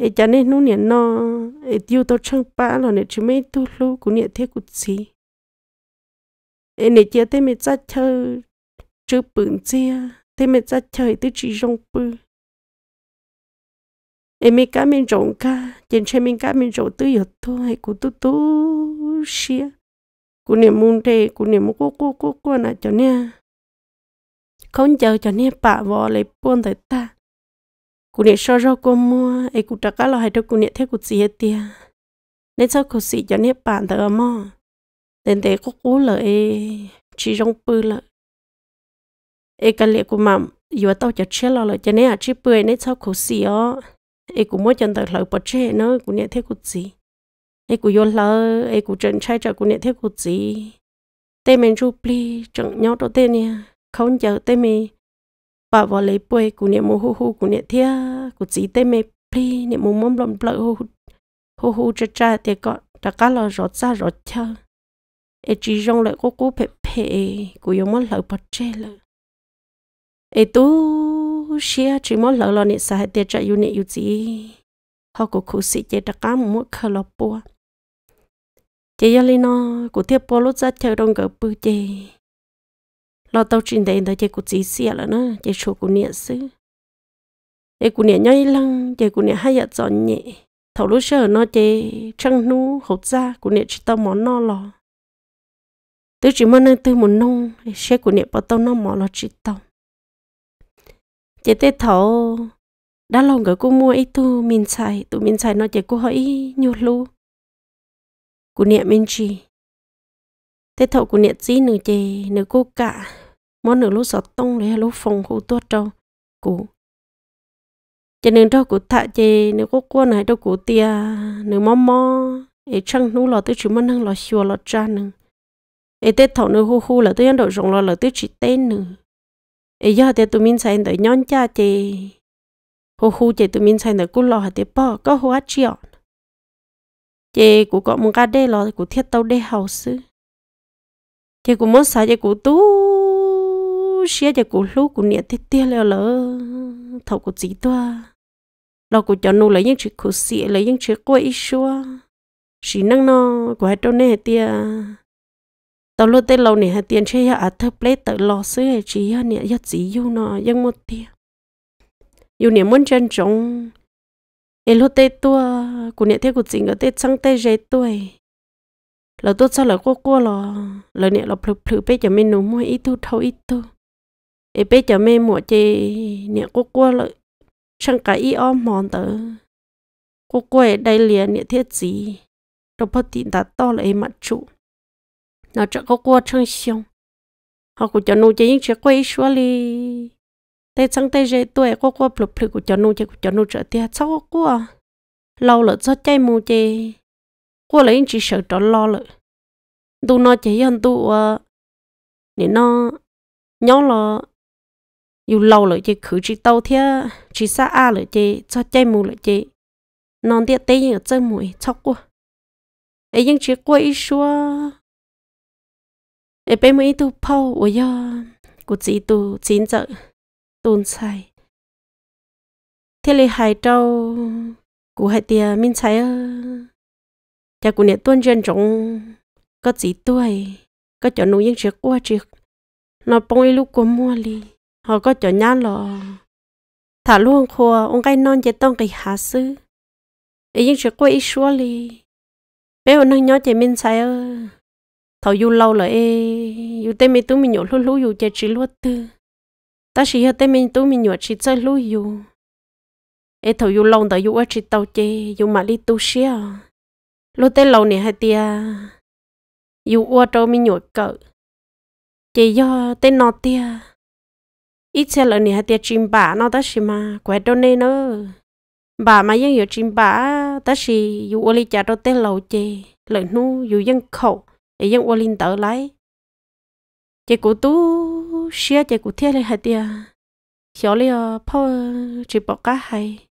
ấy cho nên nó nè nọ, ấy tiêu tôi chẳng bá, lo nè chỉ mấy tu lu cũng nè thế cũng gì em này chia thế mình ra chơi chứ bựng chia thêm mình ra chơi tới chỉ rong bự em mình cá mình rong cá trên trên mình cá mình rong tới giờ thôi hay cú tu tu xia cú niệm muốn thế cú niệm cố cố cố cố nè cho nè không chờ cho nè bà vợ lấy buôn tới ta cú niệm so so cô mua ấy cú trả cá lo hay đâu cú niệm thế cú gì hết tiệt nên sao cú xị cho nè bạn tới mò đến đây có cú là chỉ rong bự là e cần lệ của mầm vừa tao chặt chết lo là cho nên à chỉ bự nên sao khổ xì ó e cũng mới chân tới lợi bớt chết nó cũng nhận thấy cũng gì e cũng vô lỡ e cũng chân trai cho cũng nhận thấy cũng gì tê mình chụp li chẳng nhau đâu tê nha không chờ tê mình bà vào lấy bơi cũng nhận mua hú hú cũng nhận thấy cũng gì tê mình li nhận mua mắm lòng bự hú hú hú cha cha tê có đã cá lo rót ra rót chơi e chỉ rong lại có cố phê phê của yêu món lợn bọt chê lợ e tu xia chỉ mất lợn lo nè sa hai tiệt chạy yêu nè yêu gì họ cố cố sĩ chế đặc cá mua khờ lọ bùa chế gia linh nó của thiệp bùa lúc ra chơi đông gỡ bự chê, lo tàu trình đầy đời chế của chỉ xia lợ nó chế chỗ của nè sư chế của nè nhảy lăng chế của nè hay giật giòn nhẹ thầu lúc sơ nó chế trăng nu hột ra của nè chỉ tao món no lò tôi chỉ muốn tôi một nông sẽ của niệm bảo tao nó mỏ nó chỉ tao chỉ tê thảo đã lòng cái cô mua ít tu mình xài tụ mình xài nó chỉ cô hỏi nhiều lu của niệm mình chỉ tê thảo của niệm gì nửa chè nửa cô cả món nửa lúc sọt tông đấy lúc phòng khu tuốt trâu cũ, cho nên đâu cụ thạ chè nửa cô cô này đâu cụ tia nửa mò mò ấy chăng nú lò tôi chỉ muốn năng lò xua lò cha nữa ai tết thọ nó hu hu là tôi ăn đồ rong lo là tôi chỉ tên nữa ai giờ thì tôi mình xài đợi nhon cha chị, hu hu chị tôi mình xài đợi cú lo hạt tiếp bỏ có hóa chiọn chị cú có một cái đê lo cú thiết tàu đê hậu sư chị cú muốn xài chê cú tú xia chê cú lú cú niệm thiết tia leo lỡ thọ cú chỉ toa lo cú cho nô lấy những chuyện cú xịa lấy những chuyện quậy xua chỉ năng nó của hai trâu nè tia tao lúc tới lâu này hai tiền chơi hả à, thơ play tự lo xứ hả chỉ hả nè hả chỉ yêu nó dân một tia yêu nè muốn chân trống ê lúc tới tua cụ nè thế cụ chỉ ngỡ tới sang tới dây tuổi là tôi sao là cô cô là là nè là phử phử bây giờ mình nấu mua ít tu thâu ít tu ê bây giờ mình mua chơi, nè cô cô là sang cái y om mòn tớ cô cô ở đây liền nè thiết gì đâu bắt tin đã to là em mặt trụ nó cho có qua chân xong họ cũng cho nô chơi những chuyện quay xóa li tay trắng tay dễ tuổi có qua plục plục của cho nô chơi của cho nô trở tiền sau lâu lợt cho chơi mù chơi qua lấy chỉ sợ cho lo lợ tu nó chỉ hơn tu nên nó nhớ là dù lâu lợ chơi khử chỉ tàu thế chỉ xa a lợ chơi cho chơi mù lợ chơi non tiệt tây như chơi mùi chóc qua ấy những chuyện quay xóa ở mấy tu phao ủa yo chỉ tu chín chợ tuôn sai thế là hai trâu cụ hai tia mình sai cha cụ niệm tuân dân trọng có chỉ tuổi có cho nuôi những chiếc qua chiếc nó bông ấy lúc của mua li họ có cho nhá lò thả luôn khua ông cái non chế tông cái hạ sư ấy những chiếc qua ít xua li bé ông nó nhớ chế mình sai ơi thầu yêu lâu là ê yêu tê mi tú mi nhổ lú lú yêu chơi chỉ lúa tư ta chỉ hơ tê mi tú mi nhổ chỉ chơi lú yêu, ê thầu yêu lâu đó yêu ở chỉ tàu chơi yêu mà đi tu xia lú tê lâu nè hai tia yêu ở đâu mi nhổ cỡ chơi do tê nọ tia ít xe lợn nè hai tia chim bả nó ta chỉ mà quẹt đâu nè nữa bà mà vẫn ở chim bả ta chỉ yêu ở đi chả đâu tê lâu chơi lợn nu yêu vẫn khẩu ấy dân ô linh tớ lại, chị cụ tú xia chị cụ thiết lên hai tia xéo lên ờ, phao chỉ bỏ cá hay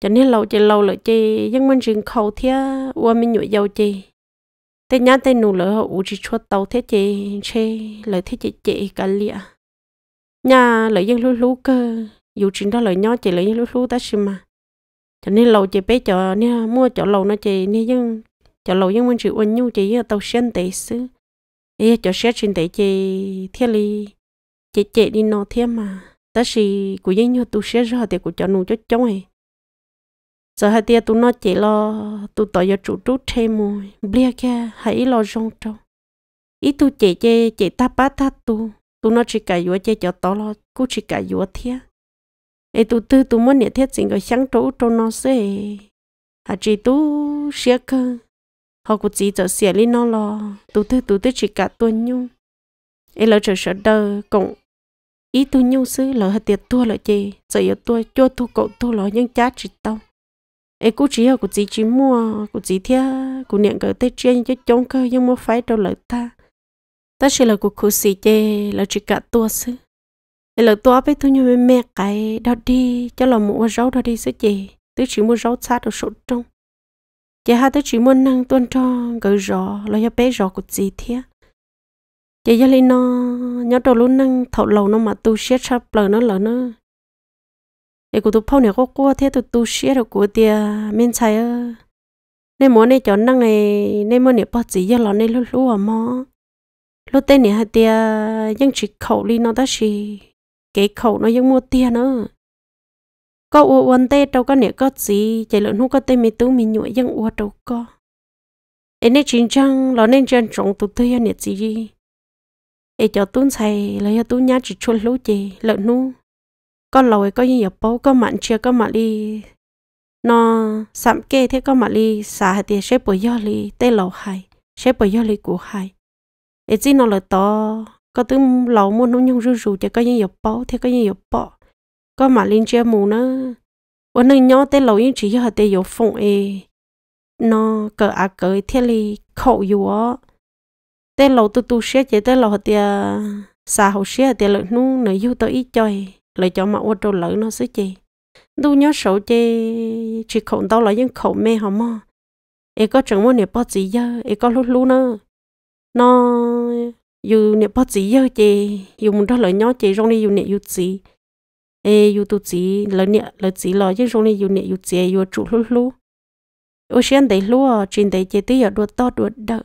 cho nên lâu chị lâu lại chị dân mình rừng khâu thiết ô mình nhụy dầu chị tên nhá tên nụ lỡ ủ chỉ chua tàu thế chị chê lời thế chị chị cả lịa nhà lợi dân lú lú cơ dù chính đó lời nhỏ chị lợi dân lú lú ta xí mà cho nên lâu chị bé cho nên mua cho lâu nó chị nên dân cho lâu nhưng mình chỉ ôn nhu chỉ giờ tàu sen tế sư ấy cho xét trên tế chị thiên lý chị chị đi nó thiên mà ta chỉ của những nhu tu xét rồi thì của cho nụ cho chống ấy giờ hai tia tu nó chỉ lo tu tỏ giờ chủ trú thêm mồi bia kia hãy lo rong trong ý tu chị chị chị ta bá ta tu tu nó chỉ cả vua chị cho tỏ lo cũng chỉ cả vua thiên ấy tu tư tu muốn nhận thiết gì rồi sáng trổ cho nó sẽ à chỉ tu sẽ cơ họ cũng chỉ cho xe lên nó lo tụ thứ tụ thứ chỉ cả tuần nhung ấy lỡ trở sợ đờ cũng ý tôi nhung sư là hạt tiệt tua là gì giờ yếu tua cho tu cậu tu lo nhưng chát chỉ tao ấy cũng chỉ họ cũng chỉ chỉ mua cũng chỉ thia cũng niệm cái tết trên cho chống cơ nhưng mua phải đâu lỡ ta ta chỉ là cuộc khổ sĩ chê là chỉ cả tua sư ấy lỡ tua bé tôi nhung mẹ cái đó đi cho là mua rau đó đi sư chê tứ chỉ mua rau sát ở sổ trong chị hai tới chỉ muốn năng tuân cho gỡ rõ lo cho bé rõ của chị thế chị gia lên nó nhớ đồ luôn năng thọ lầu nó mà tu xét sắp lời nó lờ nó để của tôi phong này có qua thế tôi tu xét được của tia minh trái ơ nên muốn này cho năng này nên muốn này bỏ chị gia lo này luôn lú à lúc lú tên này hai tia nhưng chỉ khẩu đi nó ta chỉ cái khẩu nó nhưng mua tia nữa có ô uốn tê đâu có nè có gì chạy lượn không có tê mi tú mi nhụy dân ô đâu có em nên chiến tranh lo nên chân trọng tụt tê nè gì gì em cho tuấn say, lấy cho tú nhá chỉ chôn lũ chị lượn nu có lòi có gì nhập bố có mặn chia có mặn đi nó sắm kê thế có mặn đi xả hạt tiền xếp bồi do li tê lầu hay sẽ bồi do li củ hay em chỉ nó là to có tướng lầu muốn nó nhung rú rú chỉ có gì nhập bố thế có gì nhập bố có mà linh chơi mù nữa ôn nên nhớ tới lâu yên chỉ cho họ tới yếu phong ê nó cờ à cờ thiên li khẩu yếu á tới lâu tu tu xe chế tới lâu họ tới xa hậu xe tới lợi nu nở yếu tới ít chơi lợi cho mà ô trâu lợi nó xứ chế tu nhớ sầu chế chỉ khổ đau là những khẩu mê hả mà ê có chẳng muốn nẹp bớt gì giờ ê có lú lú nữa nó dù nẹp bớt gì giờ chế dù muốn đó lợi nhớ chế trong đi dù nẹp dù gì ê yu tu chỉ lỡ nè lỡ chỉ lỡ chứ rồi yu nè yu chế yu trụ lú lú ô xem đấy lú à trên đấy chế tí ở à, đua to đua đỡ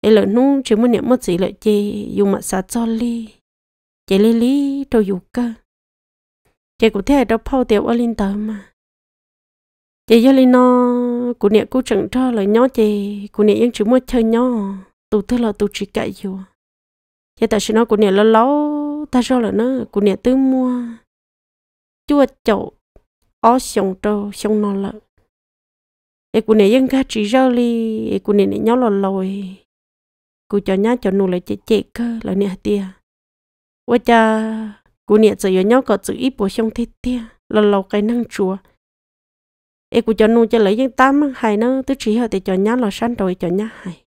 ê lỡ nu chỉ muốn nè mất chỉ lỡ chế yu mà sa cho li chế li li đâu yu cơ chế cũng thế đâu phao tiêu ở linh tờ mà chế giờ linh nó cụ nè cụ chẳng cho lời nhỏ chế cụ nè yên chỉ muốn chơi nhỏ. tụ thứ là tụ chỉ cãi yu chế tại sao nó cụ nè lo lâu ta cho là nó cụ nè tư mua chua chậu ó xong trâu xong nó lợ e cụ này dân ca chỉ rau li e cụ này này nhau lò lồi cụ cho nhá cho nụ lại chết chết cơ là nè tia ôi cha cụ nè chỉ giờ nhau có chữ ít bổ xong thế tia lò lò cái năng chùa e cụ cho nụ cho lấy dân tám hai nó tứ chỉ hơi thì cho nhá lò san rồi cho nhá hai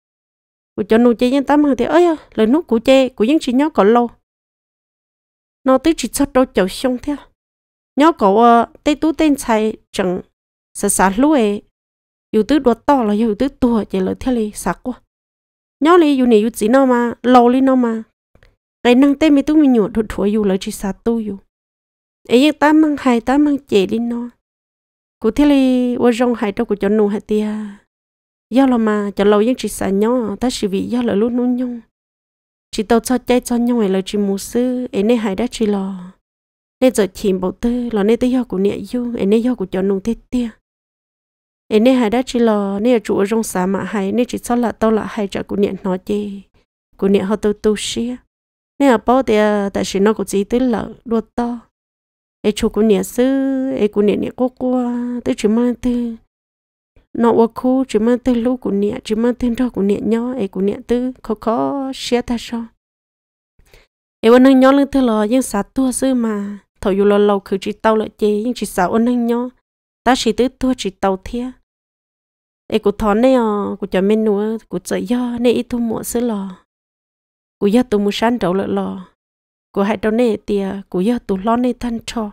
cụ cho nụ chơi dân tám hàng thì ơi lời nút cụ chơi cụ dân chỉ nhau có lâu nó tứ chỉ sót đâu chậu xong theo nhớ cậu ơ ờ, tê tú tên chai chẳng sợ sợ lúi yêu tứ đuổi to là yêu tứ tua chỉ là theo li sợ quá nhớ li yêu này yêu gì nào mà lâu li nào mà cái năng tê mi tú mi nhụt thua thua yêu là chỉ sợ tu yêu ấy như ta mang hai ta mang chế li nó cụ theo li vợ rong hai đâu cụ cho nụ hai tia do là mà cho lâu những chỉ sợ nhớ ta sự vị do là lúc nung nhung chỉ tàu cho chạy cho nhau là chỉ mua sư ấy nên hai đã chỉ lo nên giờ chìm bộ tư là nên tới do của nhẹ du em nên do của cho nung thiết tia em nên hai đã chỉ lo nên chủ ở trong xã mà hay nên chỉ sao là tao là hay cho của nhẹ nó chi của nhẹ họ tu tu xia nên ở bao thì tại sự nó có gì tới lỡ đua to em chủ của nhẹ sư em của nhẹ nhẹ cô cô tới chỉ mang tư nó ở khu chỉ mang tư lũ của nhẹ chỉ mang tư cho của nhẹ nhỏ em của nhẹ tư khó khó xia ta sao em vẫn đang nhớ lên thứ lo nhưng sát tua sư mà thầu dù lo lâu cứ chỉ tàu lợi chế nhưng chỉ sợ ôn anh nhau ta chỉ tứ tua chỉ tàu thia ấy cụ thọ này à ờ, cụ cho mình nữa cụ sợ do này ít thu mua sữa lò cụ do tụ mua sắn trậu lợi lò cụ hãy trâu này tiề cụ do tụ lo này thân cho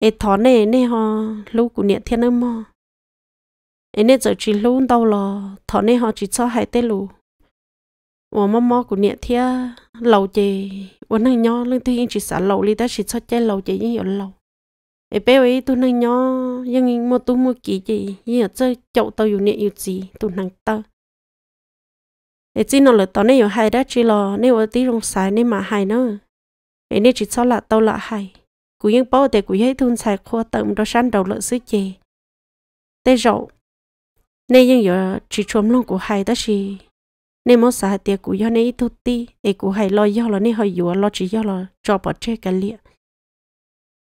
ấy thọ này này họ lúc cụ niệm thiên âm mò ấy này giờ chỉ lúc đâu lò thọ này họ chỉ cho hai tê lù ủa mò mò cụ niệm thiên lâu chè วันนั้นย่อเรื่องที่ยังชิสาเหลาลีแต่ชิชอบใจเหลาใจยังอยู่เหลาไอ้เป้ไอ้ตัวนั้นย่อยังมัวตัวมัวกี่จียังจะเจ้าตัวอยู่เนี่ยอยู่จีตัวนั้นเตอไอ้จีนอนเลยตอนนี้อยู่ไฮได้จีรอเนี่ยวันที่ลงสายเนี่ยมาไฮเนอะไอ้เนี่ยชิชอบละตัวละไฮกูยังป้อแต่กูให้ทุนใส่ครัวเติมดอชันดอกเลซื้อเจแต่เราเนี่ยยังอยู่จีชมลงกูไฮได้ชี nè mốt xả tiệt yo do nè ít thút ti nè cú hay lo yo là nè hơi dùa lo chỉ yo là cho bỏ chơi cả liệt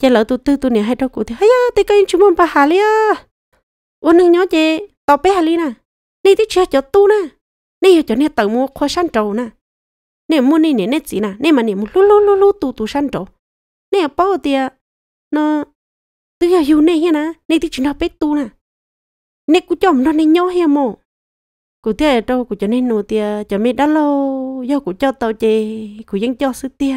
giờ lỡ tụt tư tụi nè hay đâu cú thì hay à tê cái chúng mình bà hà liệt ôn nương nhớ chị tao bé hà liệt na, nè tí chơi cho tu nè nè cho nè tự mua kho san trâu na, nè mua nè nè nè gì na, nè mà nè mua lú lú lú lú tu tu san trầu nè bao tiệt nó tự giờ yêu nè na, nè tí chúng nó bé tu na, nè cú chồng nó nè nhớ hay mồ cụ thể đâu cụ cho nên nuôi tia cho mẹ đã lâu do cụ cho tao chê cụ vẫn cho sư tia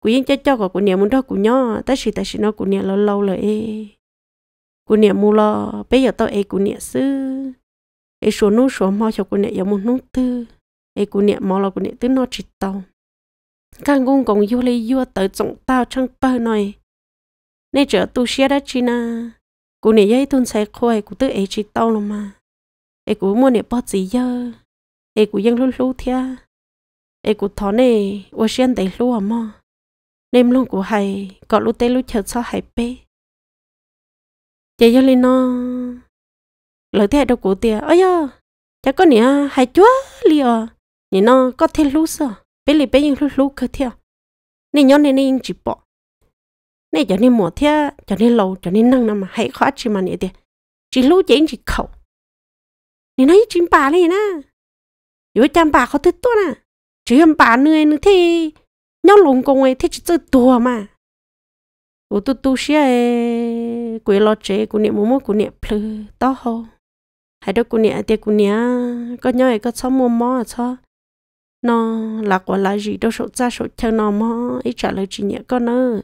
cụ vẫn cho cho cụ niệm muốn đó cụ nhỏ ta sĩ ta sĩ nó cụ niệm lâu lâu rồi ê cụ niệm mua lo bây giờ tao ê cụ niệm sư ê số nô số mò cho cụ niệm giờ muốn nô tư ê cụ niệm mò là cụ niệm tư nó chỉ tao càng cũng còn yêu lấy yêu tới trọng tao chẳng bơ này nên chờ tu sĩ đã chi na cụ niệm giấy tuân sai khôi cụ tư ê chỉ tao mà ai cũng mua nè bớt gì nhớ, ai cũng dân lú lú thia ai cũng thọ nè ô xuyên đầy lú mà, nên luôn của hay có lú tê lú chợt sao hay bê chị giờ lên nó lời thế đâu của tia ơi ơ chả có nè hay chúa li à nó có thêm lú sao bê li bê dân lú lú cơ thia nè nhon nè nè chỉ bỏ nè cho nên mỏ thia cho nên lâu cho nên năng mà hay khó chỉ mà nè tia chỉ lú chỉ chỉ khẩu 你那一斤把嘞呢？有一张把好得多呢，只要把呢呢天，鸟龙公哎，天只做多嘛。我都都是哎，鬼老姐姑娘，某某姑娘，不到好，还得姑娘，爹姑娘，个鸟一个草摸摸草。nó à, à, là quả là gì đâu sổ ra sổ theo nó mà ấy trả lời chị nhẹ con ơ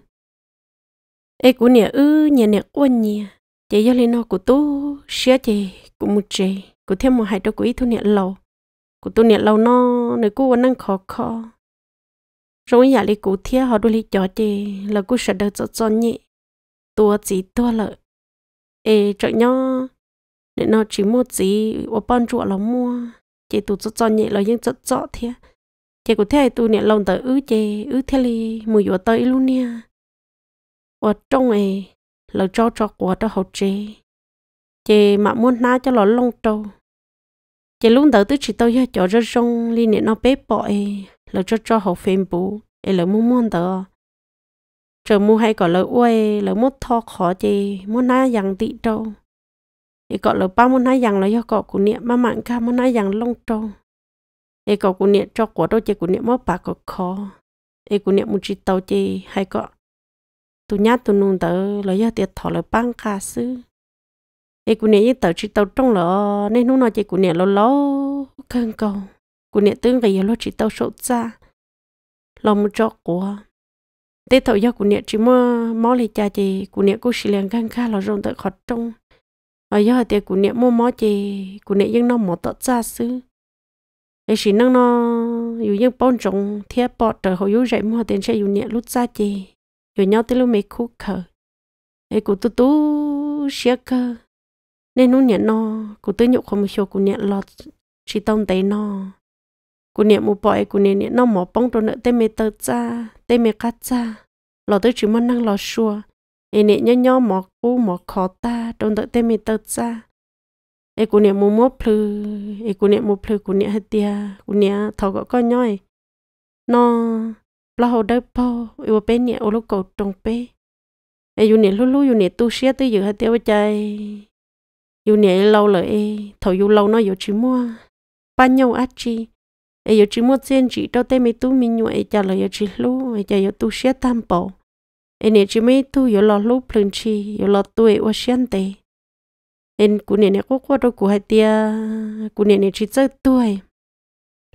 ấy của nhẹ ư nhẹ nhẹ quân nhẹ để cho lên nó của tôi xé chị cũng một chị cụ thêm một hai đứa cụ ít thu nhận lâu cụ tu nhận lâu nó nếu cụ vẫn đang khó khó rồi giờ lấy cụ thiết họ đôi lấy cho chị là cụ sợ đỡ cho cho nhẹ tua gì tua lợ ê chợ nhó để nó chỉ mua gì ở bọn chùa là mua chị tu cho cho nhẹ là những cho cho thế chị cụ thế tụ nhận lâu tới ứ chị ứ thế li mùi vừa tới luôn nha ở trong này là cho cho của đó học chị chị mà muốn na cho nó lông trâu chỉ luôn đầu tôi chỉ tôi cho chỗ cho trong li nè nó bé bội là cho cho học phim bù ấy là muốn muốn đó chờ mua hay có là uê là muốn thọ khó chị muốn nói rằng tị trâu thì có là ba muốn nói rằng là do có của niệm mà mạng ca muốn nói rằng long trâu thì cọ của niệm cho của đâu chị của niệm mất bà có khó thì của niệm muốn chỉ tàu chị hay có, tụi nhát tụi nung tớ là do tiệt thọ là băng ca sư ấy cụ nè tàu chỉ tàu trong lọ nên lúc nào chị cô nè lọ lọ cần cầu cô nè tương cái lọ chỉ tàu sốt ra lọ một chỗ. của thế tàu do cụ nè chỉ mua mó lì cha chị cụ nè cũng xì liền khăn khá lọ rồng tới khọt trong ở do thì cô nè ờ, mua mó chị cô nè nhưng nó mỏ tọt ra xứ ấy chỉ năng nó dù nhưng bón trồng thiệp bọt trời hồi yếu dậy mua tiền xe, dù nè lút ra chị rồi nhau tới lúc mấy khu khờ ấy cụ tu tu xia cơ nên nó nhận nó cụ tới nhục không hiểu cụ nhận lọt chỉ tông tế nó cụ nhận một bội cụ nhận nhận nó mỏ bông đồ nợ tê mê tơ cha tê mê cát cha lọ tới chỉ mong năng lọ xua nên nhận nhó nhó mỏ cụ mỏ khó ta đồ nợ tê mê tơ cha ai cụ nhận một mốt plư ai cụ nhận một plư cụ nhận hết tia cụ nhận thọ gọi con nhoi nó là hồ đất po ai bộ bên nhận ô lô cầu trồng pe ai dù nhận lú lú dù nhận tu sét tới giờ hết tia bây yêu nè lâu rồi ê thầu yêu lâu nó yêu chỉ mua ban nhau ác chi ê yêu chỉ mua tiền chỉ đâu tay mấy tú mình nhụa ê chả là yêu chỉ lú ê chả yêu tu xe tam bảo, ê nè chỉ mấy tu yêu lo lú plừng chi yêu lo tu ê ô xiên tê ê cú nè nè cố qua đâu cú hai tia cú nè nè chỉ chơi tuổi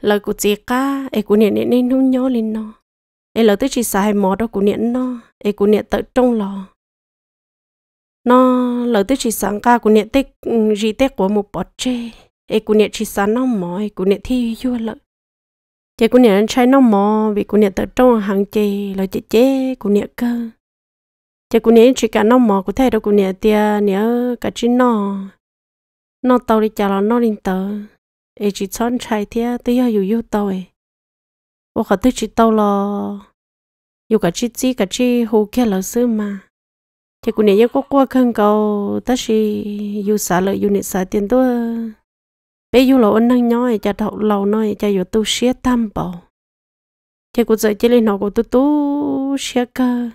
lời cú chỉ cá ê cú nè nè nên nung nhớ lên nó ê lời tới chỉ sai mò đâu cú nè nó ê cú nè tự trong lò nó lỡ tới chỉ sáng ca của nhện tích gì ừ, tết của một bọt chê ấy của nhện chỉ sáng nó mò ấy của nhện thi vua lợi chế của nhện trai nó mò vì của nhện tới trong hàng chê là chế chế của nhện cơ chế của nhện chỉ cả nó mò của thầy đâu của nhện tia nhớ cả chỉ nó nó tàu đi chào là nó lên tờ ấy chỉ chọn trai thia tới giờ yêu yêu tàu ấy ô cả tới chỉ tàu lo yêu cả chỉ chỉ cả chỉ hồ kia lỡ xưa mà thì cũng nãy có qua khăn cầu ta si dù xả lợi dù nãy xả tiền tôi bây giờ lâu anh năng nhói cha thọ lâu nói cha dù tu xé tam bảo thì cũng dạy chỉ lên nó của tu tu xé cơ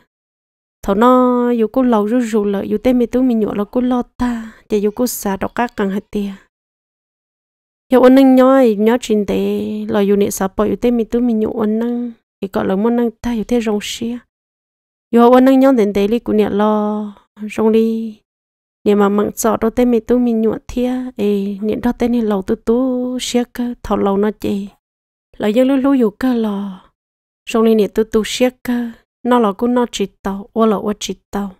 thọ nó dù cô lâu rú rú lợi dù tên mình tu mình nhọ là cô lo ta thì dù cô xả đọc các càng hạt tiền dù anh năng nhói nhó trình tế là dù nãy xả bỏ dù tên mình tu mình nhọ anh năng thì gọi là món năng ta dù thế rong xia yo wan nang nhon den daily ku nia lo song đi nia mà mặn sợ đâu tên mẹ tu mình nhuận thia ê e nia đó tên này lâu tu tu xia cơ thọ lâu nó chê là dân lúc lúc dù cơ lò rong đi nia tu tu xia cơ nó là cô nó chỉ tàu ô là ô chỉ tàu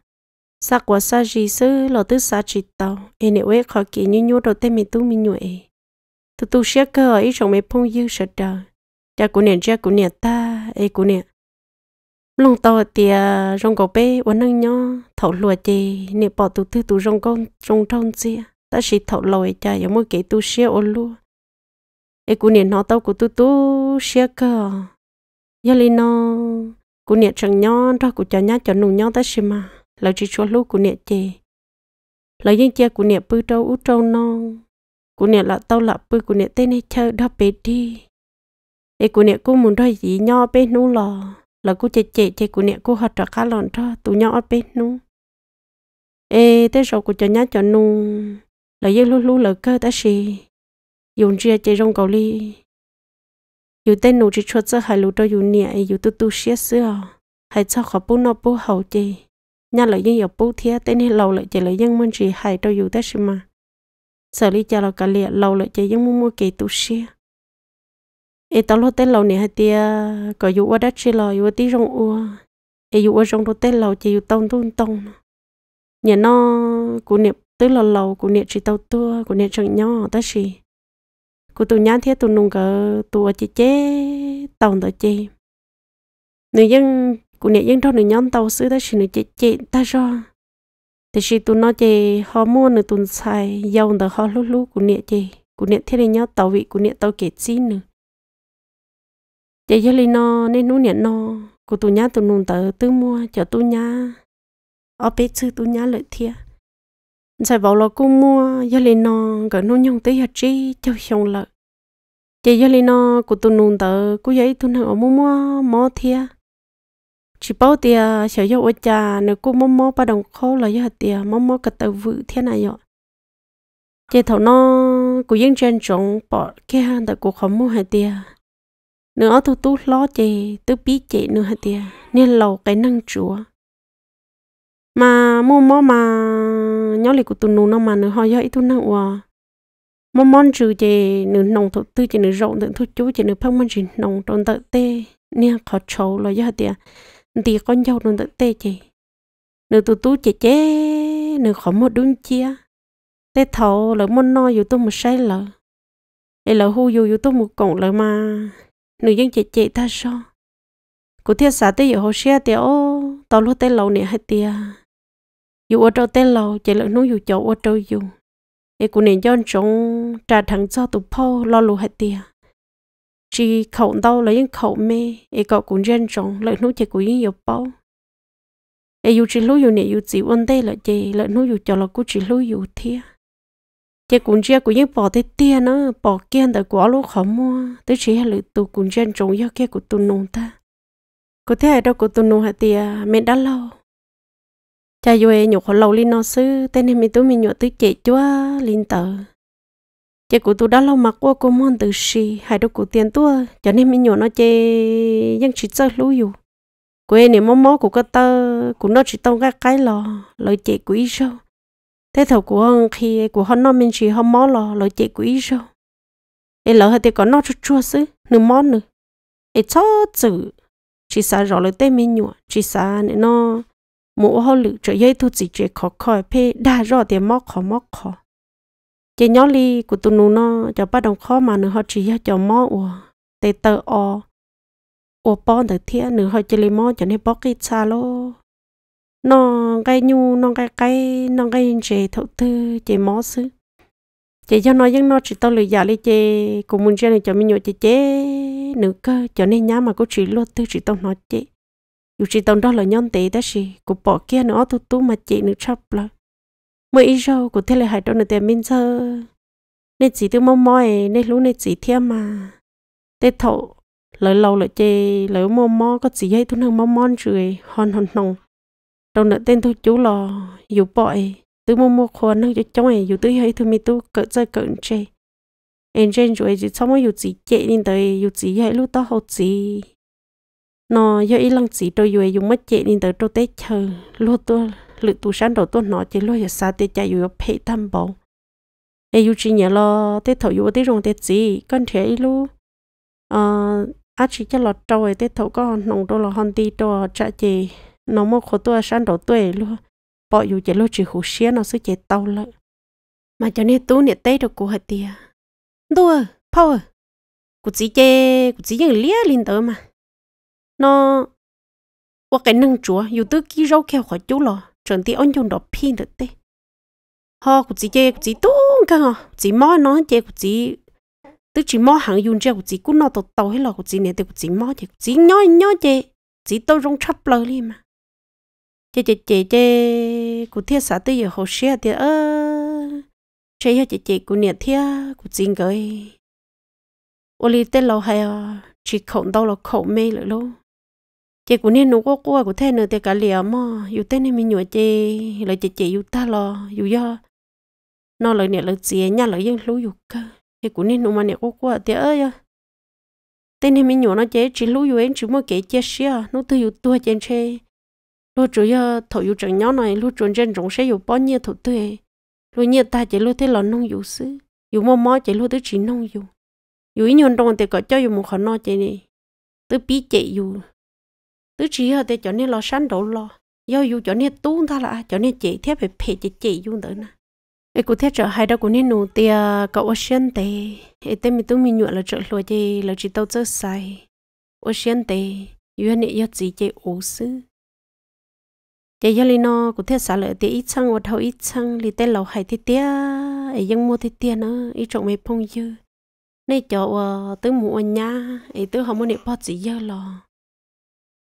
sa quả sa gì sư là tu sa chỉ tàu ê e nia quê khỏi kỳ như nhu đâu tên mẹ tu mình nhuận tu tu xia cơ ấy rong mẹ phong dư sợ đời cha của nia cha của nia ta ê e của nia long to thì rong cổ bé vẫn nâng nhó thổ lùa chì nè bỏ tụ tư tụ rong con rong trong xia ta chỉ thổ lồi cha giống mỗi cái tu xia ôn lúa ấy cú niệm nó tao của tu tu xia cơ giờ lên nó cú niệm chẳng nhó đó cú cho nhá cho nụ nhó ta xem mà lời chỉ cho lú cú niệm chì lời những chia cú niệm bự trâu út trâu non cú niệm là tao là bự cú niệm tên này chơi đó bé đi ấy cú niệm cú muốn đòi gì nhó bé nú lò là cô chè chè chè cô nè cô học trò khá lòn cho tụi nhỏ ở bên nu ê tới rồi cô cho nhá cho nu là yêu lú lú là cơ ta xì dùng chia chè rong cầu li dù tên nụ chỉ cho sơ hai lú cho dù nè dù tu tu xía xưa hay cho khó bún nó bún hậu chè nhà lại dân dọc bún thía tên này lâu lại chè lại dân mình chỉ hai cho dù ta xì mà sợ lý cho là cả liệt lâu lại chè dân mua mua kỳ tu xía ai tao lo tên lâu nè hai tia có dụ ở đất chỉ lo dụ tí rong ua ai dụ ở rong đó tên lâu chỉ dụ tông tông tông nhà nó cụ niệm tức lâu lâu cụ niệm chỉ tao tua cụ niệm chẳng nhỏ ta chỉ cụ tụ nhát thế tụ nung cỡ tụ chỉ chế tông tao chỉ Người dân cụ niệm dân trong nữ nhóm tàu xứ ta chỉ người chế chế ta cho thì chỉ tụ nó chế họ mua nữ tụ xài dầu tờ họ lú lú cụ niệm chế cụ niệm thế này nhá tàu vị cụ niệm tàu kể chi nữa chị yêu linh nó nên nú nhận nó cô tu nhá tu nung tờ tư mua cho tu nhá ở bé sư tu nhá lợi thiệt sai bảo là cô mua yêu linh nó gỡ nung nhung tới hạt chi cho xong lợi chị yêu linh nó cô tu nung tờ cô giấy tu nang ở mua mua mò thiệt chỉ bảo tiệt sẽ do ở cha nếu cô mua mua ba đồng khô là yêu hạt tiệt mua mua cả tờ vự thế này rồi chị thầu nó cô yên chân trống bỏ cái hàng tại cô không mua hạt tiệt nữa tôi tú lo chè tôi bí chè nữa hả tia nên lầu cái năng chúa mà mua mò mà nhớ lại của tôi nụ nó mà nữa hoa giấy tôi năng hòa mò món trừ chè nữa nồng thổ tư chè nữa rộng tận thu chú chè nữa phong món chè nồng tròn tận tê nên khó trầu lo dạy tia thì con dâu tròn tận tê chè nữa tôi tú chè chè nữa khó một đun chia tê thầu là món no dù tôi một sai lợ, ấy là hô dù dù tôi một cổng lợ mà nữ dân chị chị ta so, cụ thiết xã tới giờ hồ xe thì ô tao lúc tới lâu nè hay tia dù ở trâu tới lâu chạy lỡ nuôi dù chỗ ở trâu dù thì cụ nè dân chống trả thẳng cho tụ phô lo lù hay tia chỉ khẩu đau là những khẩu mê ấy cậu cũng dân chống lỡ nuôi chạy cụ những nhiều bao ấy dù chỉ lúa dù nè dù chỉ ôn đây là chị lỡ nuôi dù chỗ là cụ chỉ lúa dù thiệt chị cũng chưa cũng những bỏ thế tiền nữa bỏ kia đã quá lúc khó mua tới chỉ là tụ cũng chưa trồng yêu kia của tụ nông ta có thể ở đâu của tụ nông hạt tiền mình đã lâu cha vui nhục họ lâu lên nó sư tên này mình tôi mình nhục tới chạy chúa lên tờ chị của tôi đã lâu mặc qua cô môn từ xì hai đâu của tiền tôi cho nên mình nhục nó chị dân chỉ chơi lú dù quê này mó mó của cơ tơ của nó chỉ tông các cái lò lời chạy của ý thế thầu của khi của họ nó mình chỉ họ mó lò lò chạy của ý rồi ấy lỡ thì có nó chút chua xứ nửa mó nữa ấy cho chữ chỉ xả rõ lời tên mình nhụa chỉ xả nên nó mỗi họ lự trở dây thu chỉ chỉ khó khỏi phê đa rõ thì mó khó mó khó chỉ nhỏ li của tụi nó nó cho bắt đầu khó mà nửa họ chỉ cho mó ủa tê tơ o ủa bón được thiên nửa họ chỉ li mó cho nên bó cái xa lô nó cái nhu nó cái cái nó cái chế thấu tư chế mó sư chế cho nó vẫn nó chỉ tao lười giả lấy chế cùng muốn chơi này cho mình nhậu chế chế nữ cơ cho nên nhá mà cô chỉ luôn tư chỉ tao nói chế dù chỉ tao đó là nhân tế đó gì cô bỏ kia nữa tu tu mà chế nữ chấp là mới ít rồi cô thấy là hai đôi nữ tiền minh sơ nên chỉ tôi mong mỏi nên lúc này chỉ thêm mà tết thọ lời lâu lời chê lời mong mong có chỉ hay tôi năng mong mong rồi hòn hòn nồng đâu nữa tên tôi chú lò dù bội tứ mua mua khó năng cho cháu ấy dù tứ hay thôi mi tu cỡ chơi cỡ chê em trên rồi chỉ xong mới dù chỉ chạy nên tới dù chỉ hay lúc đó học chỉ nó do ý lăng chỉ tôi dù dù mất chạy nên tới tôi tết chờ lúc tôi lự tu sáng đầu tôi nói chỉ lúc giờ xa tết chạy dù phải tam bảo em dù chỉ nhớ lo tết thầu dù tết rong tết gì con trẻ ý lúc à chỉ cho lọt trâu ấy tết thầu có nồng đô là hòn ti đô chạy chạy nó mà khó tôi sang đầu tuổi luôn bỏ dù chỉ lúc chỉ hủ xía nó sẽ chạy tàu lại mà cho nên tú nè tây được cụ hạt tiề đua power cụ chỉ chê cụ chỉ những lia linh tớ mà nó qua cái năng chúa dù tứ kí rau kẹo khỏi chú lò chuẩn tí ông dùng đọc pin được tê ho cụ chỉ chê cụ chỉ tú cả họ chỉ mò nó chê cụ chỉ tức chỉ mò hàng dùng chê cụ chỉ cú nó tàu tàu hết là cụ chỉ nè tê cụ chỉ mò chê cụ chỉ nhói nhói chê chỉ tôi rong chắp lời đi mà chị chị chị chị cụ thiết xã tư giờ hồ xe thì ơ chị hết chị chị cụ nhiệt thiết cụ xin gửi ô li tên lâu hay à, chị khổng đau là khổng mê lỡ luôn chị cụ nên nó có qua cụ thế nữa thì cả lìa mà dù tên này mình nhồi chị lời chị chị dù ta lo dù do nó lời nè lời chị nhà lời dân lú dù cơ chị cụ nên nó mà nè có qua thì ơi tên này mình nhồi nó chế chỉ lú dù em chỉ mua kể chia sẻ nó tự dù tua trên chơi lúc chủ yếu thổi yếu chẳng nhỏ này lúc chuẩn trên rộng sẽ yếu bao nhiêu thổi tuệ lúc nhiệt ta chỉ lúc thế là nông yếu sư yếu mò mò chỉ lúc tới chỉ nông yếu yếu ý nhon đồng thì có cho yếu một khó năng chỉ này tới bí chạy yếu tứ chỉ ở đây cho nên lo sáng đổ lo do yếu cho nên tu ta là cho nên chạy thép phải phải chạy chạy yếu nữa nè ấy cụ thế trở hai đó cũng nên nụ tia cậu ocean tê ấy tên mình tu mình nhuận là trở lùi chơi là chỉ tao chơi sai ocean tê yếu này giờ chỉ chạy ố sư chỉ cho nó cũng thế xã lợi thì ít xăng và hậu ít xăng thì tên lầu hay thì tía ấy dân mua thì tía nữa ít trộn mấy phong dư nay chỗ ờ, tới mua nhà ấy tôi không muốn nệm bao chỉ dơ lò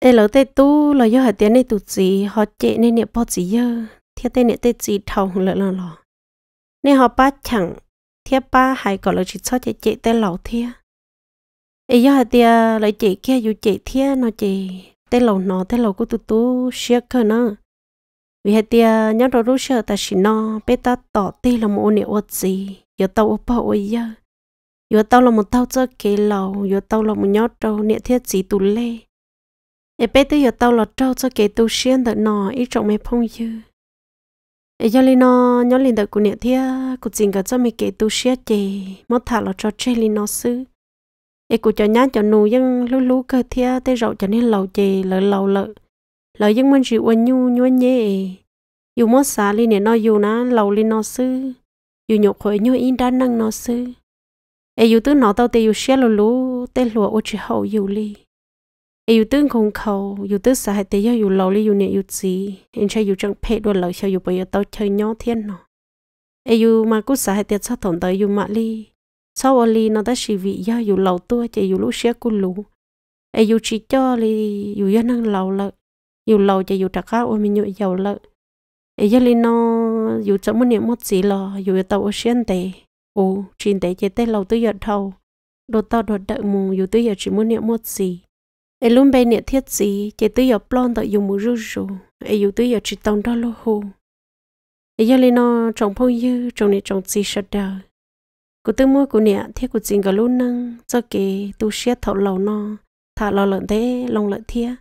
ấy lầu tê tu là do hạt tiền này tụt gì họ chạy nên nệm bao chỉ dơ thiết tên này tê chỉ thầu lợi lò lò nên họ ba chẳng thiết ba hay gọi là chỉ cho chạy chạy tên lầu thiết ấy do hạt tiền lại chạy kia dù chạy thiết nó chạy tê lầu nó tê lầu của tụt tú xia cơ nó vì hệ tia nhớ đồ rú ta chỉ nó bé ta tỏ tê là một ôn ột gì giờ tao ôp bao ôi giờ giờ tao là một tao chơi kế lầu giờ tao là một nhóm trâu nịa thiết gì tụt lê ê bé tới giờ tao là trâu chơi kế tụt xuyên đợt nó ít trọng mấy phong dư ê giờ lên nó nhóm lên đợt của nịa thiết của chính cả cho mày kế tụt xuyên chè mất thả là cho chơi lên nó xứ ấy cụ cho nhá cho nụ dân lú lú cơ thia tê rậu cho nên lầu chè lợ lầu lợ lợ dân mình chịu uốn nhu nhu nhẹ dù mất xá li nè nó dù ná lầu li nó sư dù nhục khỏi nhu in đa năng nó sư ấy dù tứ nó tao tê dù xe lú lú tê lúa ô chì hậu dù li ấy dù tứ không khẩu dù tứ xá hay tê do dù lầu li dù nè dù gì em chơi dù chẳng phê đua lợ cho dù bây giờ tao chơi nhỏ thiên nó ấy dù mà cú xá hay tê sao thổn tới dù mạ li sau ali nó đã chỉ vị do dù lâu tua chỉ dù lũ xe cú lũ ai dù chỉ cho li dù do năng lâu lợ dù lâu chỉ dù trạc áo mình nhựa giàu lợ ai do li nó dù chấm một niệm một gì lò ở tàu ở xuyên tề ồ trên tề chỉ tê lâu tư giờ thâu, đồ tao đồ đợi mù dù tư giờ chỉ muốn niệm một gì ai luôn bay niệm thiết gì chỉ tư giờ plon tại dùng mù rú rú e dù tư giờ chỉ tông đó lô hồ ai do li nó trồng phong dư trồng này trồng gì sợ đời cú tư mua cú nẹt thế cú chỉnh cả luôn nâng cho kì tu xiết thầu lầu nó thả lò lợn thế lòng lợn thia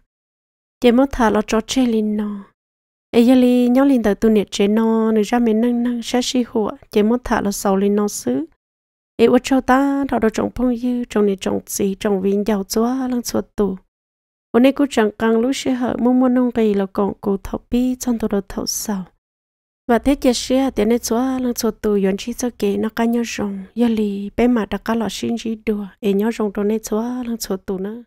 chỉ mất thả lò cho chơi lên nó ấy giờ li nhau lên tới tu nè chế nó nửa ra mình nâng nâng sẽ xí hụa chỉ mất thả lò sầu lên nó xứ ấy ở cho ta thọ đồ trồng phong dư trồng nè trồng gì trồng viên giàu chúa lăng chúa tù hôm nay cú chẳng căng lúc sẽ hở mua mua nông cây là còn cú thọ bi trong tổ đồ thọ sau và thế chia sẻ tiền này chúa lần số tù yon chi cho kể nó cá nhau rồng giờ bên bé mà đã cá lọ xin chỉ đùa em nhau rồng đồ này chúa lần số tù nữa